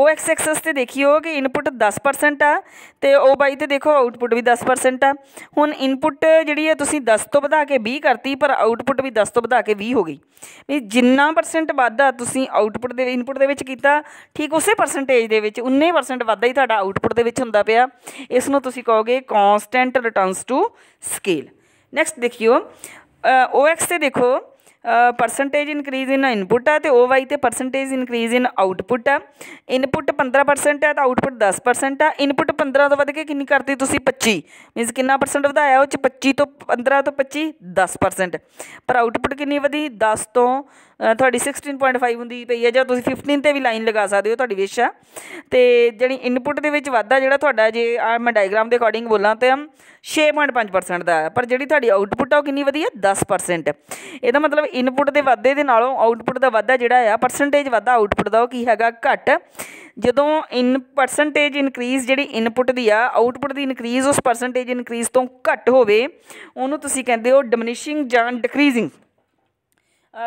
OX ਐਕਸਸ ਤੇ ਦੇਖਿਓ ਕਿ ਇਨਪੁਟ 10% ਆ ਤੇ ਵਾਈ ਤੇ ਦੇਖੋ ਆਊਟਪੁਟ ਵੀ 10% ਆ ਹੁਣ ਇਨਪੁਟ ਜਿਹੜੀ ਆ ਤੁਸੀਂ 10 ਤੋਂ ਵਧਾ ਕੇ 20 ਕਰਤੀ ਪਰ ਆਊਟਪੁਟ ਵੀ 10 ਤੋਂ ਵਧਾ ਕੇ 20 ਹੋ ਗਈ ਵੀ ਜਿੰਨਾ ਪਰਸੈਂਟ ਵਾਧਾ ਤੁਸੀਂ ਆਊਟਪੁਟ ਦੇ ਇਨਪੁਟ ਦੇ ਵਿੱਚ ਕੀਤਾ ਠੀਕ ਉਸੇ ਪਰਸੈਂਟੇਜ ਦੇ ਵਿੱਚ 19% ਵਾਧਾ ਹੀ ਤੁਹਾਡਾ ਆਊਟਪੁਟ ਦੇ ਵਿੱਚ ਹੁੰਦਾ ਪਿਆ ਇਸ ਨੂੰ ਤੁਸੀਂ ਕਹੋਗੇ constant returns to scale next ਦੇਖਿਓ OX ਤੇ ਦੇਖੋ ਪਰਸੈਂਟੇਜ ਇਨਕਰੀਜ਼ ਇਨ ਇਨਪੁਟ ਹੈ ਤੇ ਓਵਾਈ ਤੇ ਪਰਸੈਂਟੇਜ ਇਨਕਰੀਜ਼ ਇਨ ਆਊਟਪੁਟ ਹੈ ਇਨਪੁਟ 15% ਹੈ ਤਾਂ ਆਊਟਪੁਟ 10% ਹੈ ਇਨਪੁਟ 15 ਤੋਂ ਵੱਧ ਕੇ ਕਿੰਨੀ ਕਰਤੀ ਤੁਸੀਂ 25 ਮੀਨਸ ਕਿੰਨਾ ਪਰਸੈਂਟ ਵਧਾਇਆ ਉਹ ਚ 25 ਤੋਂ 15 ਤੋਂ 25 10% ਪਰ ਆਊਟਪੁਟ ਕਿੰਨੀ ਵਧੀ 10 ਤੋਂ ਤੁਹਾਡੀ 16.5 ਹੁੰਦੀ ਪਈ ਹੈ ਜਾਂ ਤੁਸੀਂ 15 ਤੇ ਵੀ ਲਾਈਨ ਲਗਾ ਸਕਦੇ ਹੋ ਤੁਹਾਡੀ ਵਿਸ਼ ਆ ਤੇ ਜਿਹੜੀ ਇਨਪੁਟ ਦੇ ਵਿੱਚ ਵਾਧਾ ਜਿਹੜਾ ਤੁਹਾਡਾ ਜੇ ਆ ਮੈਂ ਡਾਇਗਰਾਮ ਦੇ ਅਕੋਰਡਿੰਗ ਬੋਲਾਂ ਤੇ 6.5% ਦਾ ਪਰ ਜਿਹੜੀ ਤੁਹਾਡੀ ਆਊਟਪੁੱਟ ਆ ਉਹ ਕਿੰਨੀ ਹੈ 10% ਇਹਦਾ ਮਤਲਬ ਇਨਪੁਟ ਦੇ ਵਾਧੇ ਦੇ ਨਾਲੋਂ ਆਊਟਪੁੱਟ ਦਾ ਵਾਧਾ ਜਿਹੜਾ ਆ ਪਰਸੈਂਟੇਜ ਵਾਧਾ ਆਊਟਪੁੱਟ ਦਾ ਉਹ ਕੀ ਹੈਗਾ ਘੱਟ ਜਦੋਂ ਇਨ ਪਰਸੈਂਟੇਜ ਇਨਕਰੀਜ਼ ਜਿਹੜੀ ਇਨਪੁਟ ਦੀ ਆ ਆਊਟਪੁੱਟ ਦੀ ਇਨਕਰੀਜ਼ ਉਸ ਪਰਸੈਂਟੇਜ ਇਨਕਰੀਜ਼ ਤੋਂ ਘੱਟ ਹੋਵੇ ਉਹਨੂੰ ਤੁਸੀਂ ਕਹਿੰਦੇ ਹੋ ਡਿਮਿਨਿਸ਼ਿੰਗ ਜਾਂ ਡਿਕਰੀਜ਼ਿੰਗ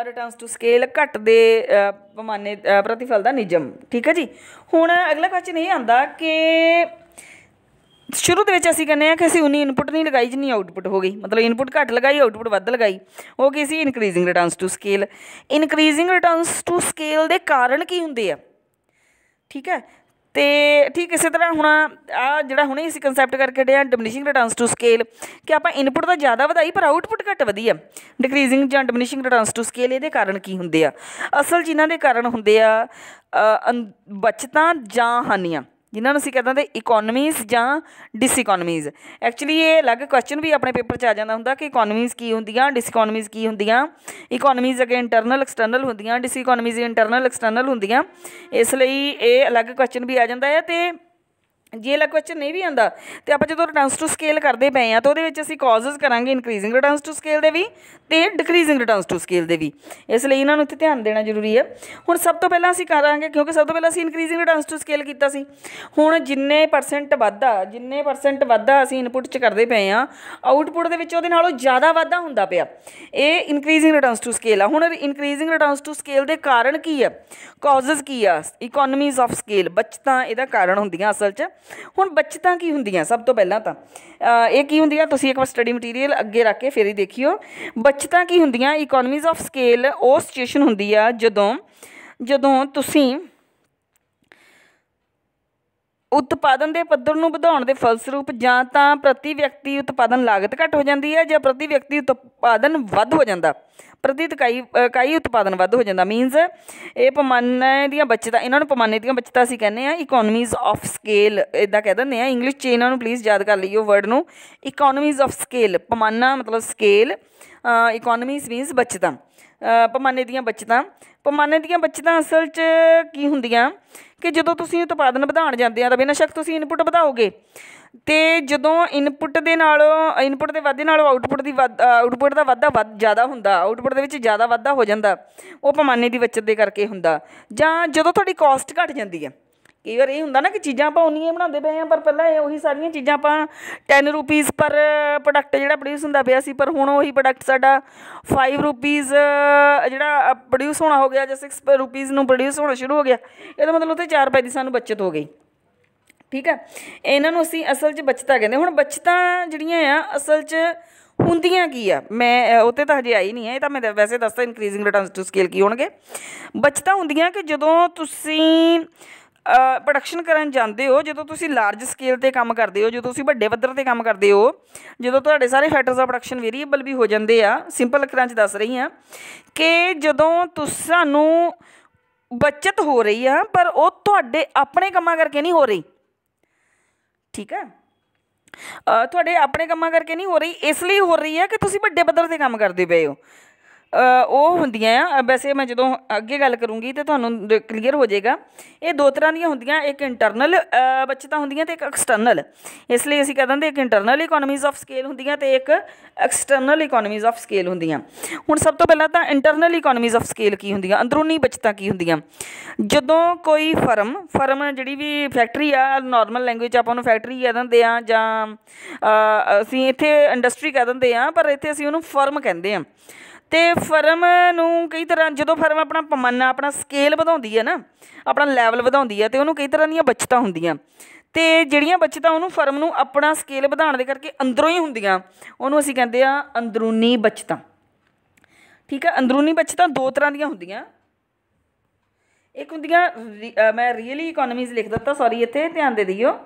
ਰਿਟਰਨਸ ਟੂ ਸਕੇਲ ਘਟਦੇ ਦੇ ਪਮਾਨੇ ਪ੍ਰਤੀਫਲ ਦਾ ਨਿਯਮ ਠੀਕ ਹੈ ਜੀ ਹੁਣ ਅਗਲਾ ਕੁਐਸਚਨ ਇਹ ਆਂਦਾ ਕਿ ਸ਼ੁਰੂ ਦੇ ਵਿੱਚ ਅਸੀਂ ਕਹਿੰਦੇ ਆ ਕਿ ਅਸੀਂ ਉਨੀ ਇਨਪੁਟ ਨਹੀਂ ਲਗਾਈ ਜਿੰਨੀ ਆਊਟਪੁਟ ਹੋ ਗਈ ਮਤਲਬ ਇਨਪੁਟ ਘੱਟ ਲਗਾਈ ਆਊਟਪੁਟ ਵੱਧ ਲਗਾਈ ਉਹ ਕੀ ਸੀ increasing returns to scale increasing returns to scale ਦੇ ਕਾਰਨ ਕੀ ਹੁੰਦੇ ਆ ਠੀਕ ਹੈ ਤੇ ਠੀਕ ਇਸੇ ਤਰ੍ਹਾਂ ਹੁਣ ਆ ਜਿਹੜਾ ਹੁਣੇ ਅਸੀਂ ਕਨਸੈਪਟ ਕਰਕੇ ਹਟੇ ਆ ਡਿਮਿਨਿਸ਼ਿੰਗ ਰਿਟਰਨਸ ਟੂ ਸਕੇਲ ਕਿ ਆਪਾਂ ਇਨਪੁਟ ਦਾ ਜ਼ਿਆਦਾ ਵਧਾਈ ਪਰ ਆਊਟਪੁਟ ਘੱਟ ਵਧੀ ਆ ਡਿਕਰੀਜ਼ਿੰਗ ਜਾਂ ਡਿਮਿਨਿਸ਼ਿੰਗ ਰਿਟਰਨਸ ਟੂ ਸਕੇਲ ਇਹਦੇ ਕਾਰਨ ਕੀ ਹੁੰਦੇ ਆ ਅਸਲ ਜਿਨ੍ਹਾਂ ਦੇ ਕਾਰਨ ਹੁੰਦੇ ਆ ਬਚਤਾਂ ਜਾਂ ਹਾਨੀਆਂ ਜਿਨ੍ਹਾਂ ਨੂੰ ਅਸੀਂ ਕਹਿੰਦੇ ਹਾਂ ਇਕਨੋਮੀਜ਼ ਜਾਂ ਡਿਸਇਕਨੋਮੀਜ਼ ਐਕਚੁਅਲੀ ਇਹ ਅਲੱਗ ਕੁਐਸਚਨ ਵੀ ਆਪਣੇ ਪੇਪਰ 'ਚ ਆ ਜਾਂਦਾ ਹੁੰਦਾ ਕਿ ਇਕਨੋਮੀਜ਼ ਕੀ ਹੁੰਦੀਆਂ ਡਿਸਇਕਨੋਮੀਜ਼ ਕੀ ਹੁੰਦੀਆਂ ਇਕਨੋਮੀਜ਼ ਅਗੇ ਇੰਟਰਨਲ ਐਕਸਟਰਨਲ ਹੁੰਦੀਆਂ ਡਿਸਇਕਨੋਮੀਜ਼ ਇੰਟਰਨਲ ਐਕਸਟਰਨਲ ਹੁੰਦੀਆਂ ਇਸ ਲਈ ਇਹ ਅਲੱਗ ਕੁਐਸਚਨ ਵੀ ਆ ਜਾਂਦਾ ਹੈ ਤੇ ਜੇ ਲਾ ਕੁਐਸਚਨ ਨਹੀਂ ਵੀ ਆਂਦਾ ਤੇ ਆਪਾਂ ਜਦੋਂ ਰਿਟਰਨਸ ਟੂ ਸਕੇਲ ਕਰਦੇ ਪਏ ਆ ਤਾਂ ਉਹਦੇ ਵਿੱਚ ਅਸੀਂ ਕਾਜ਼ਸ ਕਰਾਂਗੇ ਇਨਕਰੀਜ਼ਿੰਗ ਰਿਟਰਨਸ ਟੂ ਸਕੇਲ ਦੇ ਵੀ ਤੇ ਡਿਕਰੀਜ਼ਿੰਗ ਰਿਟਰਨਸ ਟੂ ਸਕੇਲ ਦੇ ਵੀ ਇਸ ਲਈ ਇਹਨਾਂ ਨੂੰ ਇੱਥੇ ਧਿਆਨ ਦੇਣਾ ਜ਼ਰੂਰੀ ਹੈ ਹੁਣ ਸਭ ਤੋਂ ਪਹਿਲਾਂ ਅਸੀਂ ਕਰਾਂਗੇ ਕਿਉਂਕਿ ਸਭ ਤੋਂ ਪਹਿਲਾਂ ਅਸੀਂ ਇਨਕਰੀਜ਼ਿੰਗ ਰਿਟਰਨਸ ਟੂ ਸਕੇਲ ਕੀਤਾ ਸੀ ਹੁਣ ਜਿੰਨੇ ਪਰਸੈਂਟ ਵਾਧਾ ਜਿੰਨੇ ਪਰਸੈਂਟ ਵਾਧਾ ਅਸੀਂ ਇਨਪੁਟ 'ਚ ਕਰਦੇ ਪਏ ਆ ਆਊਟਪੁੱਟ ਦੇ ਵਿੱਚ ਉਹਦੇ ਨਾਲੋਂ ਜ਼ਿਆਦਾ ਵਾਧਾ ਹੁੰਦਾ ਪਿਆ ਇਹ ਇਨਕਰੀਜ਼ਿੰਗ ਰਿਟਰਨਸ ਟੂ ਸਕੇਲ ਆ ਹੁਣ ਇਨਕਰੀਜ਼ਿੰਗ ਰਿਟਰਨਸ ਟੂ ਸਕੇਲ ਦੇ ਕਾਰਨ ਕੀ ਆ ਕਾਜ਼ਸ ਕੀ ਆ ਇਕਨੋਮੀਜ਼ ਆਫ ਸਕੇਲ ਬਚਤਾਂ ਇਹਦਾ ਕਾਰਨ ਹੁੰਦੀਆਂ ਅਸਲ 'ਚ ਹੁਣ ਬਚਤਾਂ ਕੀ ਹੁੰਦੀਆਂ ਸਭ ਤੋਂ ਪਹਿਲਾਂ ਤਾਂ ਇਹ ਕੀ ਹੁੰਦੀਆਂ ਤੁਸੀਂ ਇੱਕ ਵਾਰ ਸਟੱਡੀ ਮਟੀਰੀਅਲ ਅੱਗੇ ਰੱਖ ਕੇ ਫੇਰ ਹੀ ਦੇਖਿਓ ਬਚਤਾਂ ਕੀ ਹੁੰਦੀਆਂ ਇਕਨੋਮੀਜ਼ ਆਫ ਸਕੇਲ ਉਹ ਸਿਚੁਏਸ਼ਨ ਹੁੰਦੀ ਆ ਜਦੋਂ ਜਦੋਂ ਤੁਸੀਂ ਉਤਪਾਦਨ ਦੇ ਪੱਧਰ ਨੂੰ ਵਧਾਉਣ ਦੇ ਫਲਸਰੂਪ ਜਾਂ ਤਾਂ ਪ੍ਰਤੀ ਵਿਅਕਤੀ ਉਤਪਾਦਨ ਲਾਗਤ ਘਟ ਹੋ ਜਾਂਦੀ ਹੈ ਜਾਂ ਪ੍ਰਤੀ ਵਿਅਕਤੀ ਉਤਪਾਦਨ ਵੱਧ ਹੋ ਜਾਂਦਾ ਪ੍ਰਤੀ ਇਕਾਈ ਇਕਾਈ ਉਤਪਾਦਨ ਵੱਧ ਹੋ ਜਾਂਦਾ ਮੀਨਸ ਇਹ ਪਮਾਨੇ ਦੀਆਂ ਬਚਤਾਂ ਇਹਨਾਂ ਨੂੰ ਪਮਾਨੇ ਦੀਆਂ ਬਚਤਾਂ ਅਸੀਂ ਕਹਿੰਦੇ ਆ ਇਕਨੋਮੀਜ਼ ਆਫ ਸਕੇਲ ਇਦਾਂ ਕਹਿ ਦਿੰਦੇ ਆ ਇੰਗਲਿਸ਼ 'ਚ ਇਹਨਾਂ ਨੂੰ ਪਲੀਜ਼ ਯਾਦ ਕਰ ਲਈਓ ਵਰਡ ਨੂੰ ਇਕਨੋਮੀਜ਼ ਆਫ ਸਕੇਲ ਪਮਾਨਾ ਮਤਲਬ ਸਕੇਲ ਇਕਨੋਮੀਜ਼ ਮੀਨਸ ਬਚਤਾਂ ਪਮਾਨੇ ਦੀਆਂ ਬਚਤਾਂ ਪਮਾਨੇ ਦੀਆਂ ਬਚਤਾਂ ਅਸਲ 'ਚ ਕੀ ਹੁੰਦੀਆਂ ਕਿ ਜਦੋਂ ਤੁਸੀਂ ਉਤਪਾਦਨ ਵਧਾਉਣ ਜਾਂਦੇ ਆ ਤਾਂ ਬਿਨਾਂ ਸ਼ੱਕ ਤੁਸੀਂ ਇਨਪੁਟ ਵਧਾਓਗੇ ਤੇ ਜਦੋਂ ਇਨਪੁਟ ਦੇ ਨਾਲੋਂ ਇਨਪੁਟ ਦੇ ਵਾਧੇ ਨਾਲੋਂ ਆਊਟਪੁੱਟ ਦੀ ਵੱਧ ਆਊਟਪੁੱਟ ਦਾ ਵਾਧਾ ਵੱਧ ਜ਼ਿਆਦਾ ਹੁੰਦਾ ਆਊਟਪੁੱਟ ਦੇ ਵਿੱਚ ਜ਼ਿਆਦਾ ਵਾਧਾ ਹੋ ਜਾਂਦਾ ਉਹ ਪਮਾਨੇ ਦੀ ਬਚਤ ਦੇ ਕਰਕੇ ਹੁੰਦਾ ਜਾਂ ਜਦੋਂ ਤੁਹਾਡੀ ਕੋਸਟ ਘਟ ਜਾਂਦੀ ਹੈ ਕਈ ਵਾਰ ਇਹ ਹੁੰਦਾ ਨਾ ਕਿ ਚੀਜ਼ਾਂ ਆਪਾਂ ਉਨੀਆਂ ਬਣਾਉਂਦੇ ਪਏ ਆ ਪਰ ਪਹਿਲਾਂ ਇਹ ਉਹੀ ਸਾਰੀਆਂ ਚੀਜ਼ਾਂ ਆਪਾਂ 10 ਰੁਪਏ ਪਰ ਪ੍ਰੋਡਕਟ ਜਿਹੜਾ ਪ੍ਰੋਡਿਊਸ ਹੁੰਦਾ ਪਿਆ ਸੀ ਪਰ ਹੁਣ ਉਹੀ ਪ੍ਰੋਡਕਟ ਸਾਡਾ 5 ਰੁਪਏ ਜਿਹੜਾ ਪ੍ਰੋਡਿਊਸ ਹੋਣਾ ਹੋ ਗਿਆ ਜਾਂ 6 ਰੁਪਏ ਨੂੰ ਪ੍ਰੋਡਿਊਸ ਹੋਣਾ ਸ਼ੁਰੂ ਹੋ ਗਿਆ ਇਹਦਾ ਮਤਲਬ ਉੱਥੇ 4 ਪੈਸੇ ਦੀ ਸਾਨੂੰ ਬਚਤ ਹੋ ਗਈ ਠੀਕ ਹੈ ਇਹਨਾਂ ਨੂੰ ਅਸੀਂ ਅਸਲ 'ਚ ਬਚਤਾ ਕਹਿੰਦੇ ਹੁਣ ਬਚਤਾ ਜਿਹੜੀਆਂ ਆ ਅਸਲ 'ਚ ਹੁੰਦੀਆਂ ਕੀ ਆ ਮੈਂ ਉੱਤੇ ਤਾਂ ਹਜੇ ਆਈ ਨਹੀਂ ਹੈ ਇਹ ਤਾਂ ਮੈਂ ਵੈਸੇ ਦੱਸਦਾ ਇਨਕਰੀਜ਼ਿੰਗ ਰਿਟਰਨਸ ਟੂ ਸਕੇਲ ਕੀ ਹੋਣਗੇ ਬਚਤਾ ਹੁੰਦੀਆਂ ਕਿ ਜਦੋਂ ਤੁਸੀਂ ਪ੍ਰੋਡਕਸ਼ਨ ਕਰਨ ਜਾਂਦੇ ਹੋ ਜਦੋਂ ਤੁਸੀਂ ਲਾਰਜ ਸਕੇਲ ਤੇ ਕੰਮ ਕਰਦੇ ਹੋ ਜਦੋਂ ਤੁਸੀਂ ਵੱਡੇ ਪੱਧਰ ਤੇ ਕੰਮ ਕਰਦੇ ਹੋ ਜਦੋਂ ਤੁਹਾਡੇ ਸਾਰੇ ਫੈਕਟਰਸ ਆ ਪ੍ਰੋਡਕਸ਼ਨ ਵੇਰੀਏਬਲ ਵੀ ਹੋ ਜਾਂਦੇ ਆ ਸਿੰਪਲ ਅੱਖਰਾਂ 'ਚ ਦੱਸ ਰਹੀ ਆ ਕਿ ਜਦੋਂ ਨੂੰ ਬਚਤ ਹੋ ਰਹੀ ਆ ਪਰ ਉਹ ਤੁਹਾਡੇ ਆਪਣੇ ਕੰਮਾਂ ਕਰਕੇ ਨਹੀਂ ਹੋ ਰਹੀ ਠੀਕ ਹੈ ਤੁਹਾਡੇ ਆਪਣੇ ਕੰਮਾਂ ਕਰਕੇ ਨਹੀਂ ਹੋ ਰਹੀ ਇਸ ਲਈ ਹੋ ਰਹੀ ਹੈ ਕਿ ਤੁਸੀਂ ਵੱਡੇ ਪੱਧਰ ਤੇ ਕੰਮ ਕਰਦੇ ਪਏ ਹੋ ਉਹ ਹੁੰਦੀਆਂ ਆ ਵੈਸੇ ਮੈਂ ਜਦੋਂ ਅੱਗੇ ਗੱਲ ਕਰੂੰਗੀ ਤੇ ਤੁਹਾਨੂੰ ਕਲੀਅਰ ਹੋ ਜਾਏਗਾ ਇਹ ਦੋ ਤਰ੍ਹਾਂ ਦੀਆਂ ਹੁੰਦੀਆਂ ਇੱਕ ਇੰਟਰਨਲ ਬੱਚਤਾਂ ਹੁੰਦੀਆਂ ਤੇ ਇੱਕ ਐਕਸਟਰਨਲ ਇਸ ਲਈ ਅਸੀਂ ਕਹਿੰਦੇ ਇੱਕ ਇੰਟਰਨਲ ਇਕਨੋਮੀਜ਼ ਆਫ ਸਕੇਲ ਹੁੰਦੀਆਂ ਤੇ ਇੱਕ ਐਕਸਟਰਨਲ ਇਕਨੋਮੀਜ਼ ਆਫ ਸਕੇਲ ਹੁੰਦੀਆਂ ਹੁਣ ਸਭ ਤੋਂ ਪਹਿਲਾਂ ਤਾਂ ਇੰਟਰਨਲ ਇਕਨੋਮੀਜ਼ ਆਫ ਸਕੇਲ ਕੀ ਹੁੰਦੀਆਂ ਅੰਦਰੂਨੀ ਬੱਚਤਾਂ ਕੀ ਹੁੰਦੀਆਂ ਜਦੋਂ ਕੋਈ ਫਰਮ ਫਰਮ ਜਿਹੜੀ ਵੀ ਫੈਕਟਰੀ ਆ ਨਾਰਮਲ ਲੈਂਗੁਏਜ ਆਪਾਂ ਉਹਨੂੰ ਫੈਕਟਰੀ ਕਹਿ ਦਿੰਦੇ ਆ ਜਾਂ ਅਸੀਂ ਇੱਥੇ ਇੰਡਸਟਰੀ ਕਹਿ ਦਿੰਦੇ ਆ ਪਰ ਇੱਥੇ ਅਸੀਂ ਉਹਨੂੰ ਫਰਮ ਕਹਿੰਦੇ ਆ ਤੇ ਫਰਮ ਨੂੰ ਕਈ ਤਰ੍ਹਾਂ ਜਦੋਂ ਫਰਮ ਆਪਣਾ ਪਮੰਨਾ ਆਪਣਾ ਸਕੇਲ ਵਧਾਉਂਦੀ ਹੈ ਨਾ ਆਪਣਾ ਲੈਵਲ ਵਧਾਉਂਦੀ ਹੈ ਤੇ ਉਹਨੂੰ ਕਈ ਤਰ੍ਹਾਂ ਦੀਆਂ ਬਚਤਾਂ ਹੁੰਦੀਆਂ ਤੇ ਜਿਹੜੀਆਂ ਬਚਤਾਂ ਉਹਨੂੰ ਫਰਮ ਨੂੰ ਆਪਣਾ ਸਕੇਲ ਵਧਾਉਣ ਦੇ ਕਰਕੇ ਅੰਦਰੋਂ ਹੀ ਹੁੰਦੀਆਂ ਉਹਨੂੰ ਅਸੀਂ ਕਹਿੰਦੇ ਆ ਅੰਦਰੂਨੀ ਬਚਤਾਂ ਠੀਕ ਹੈ ਅੰਦਰੂਨੀ ਬਚਤਾਂ ਦੋ ਤਰ੍ਹਾਂ ਦੀਆਂ ਹੁੰਦੀਆਂ ਇੱਕ ਹੁੰਦੀਆਂ ਮੈਂ ਰੀਅਲੀ ਇਕਨੋਮੀਜ਼ ਲਿਖ ਦਿੱਤਾ ਸੌਰੀ ਇੱਥੇ ਧਿਆਨ ਦੇ ਦਿਓ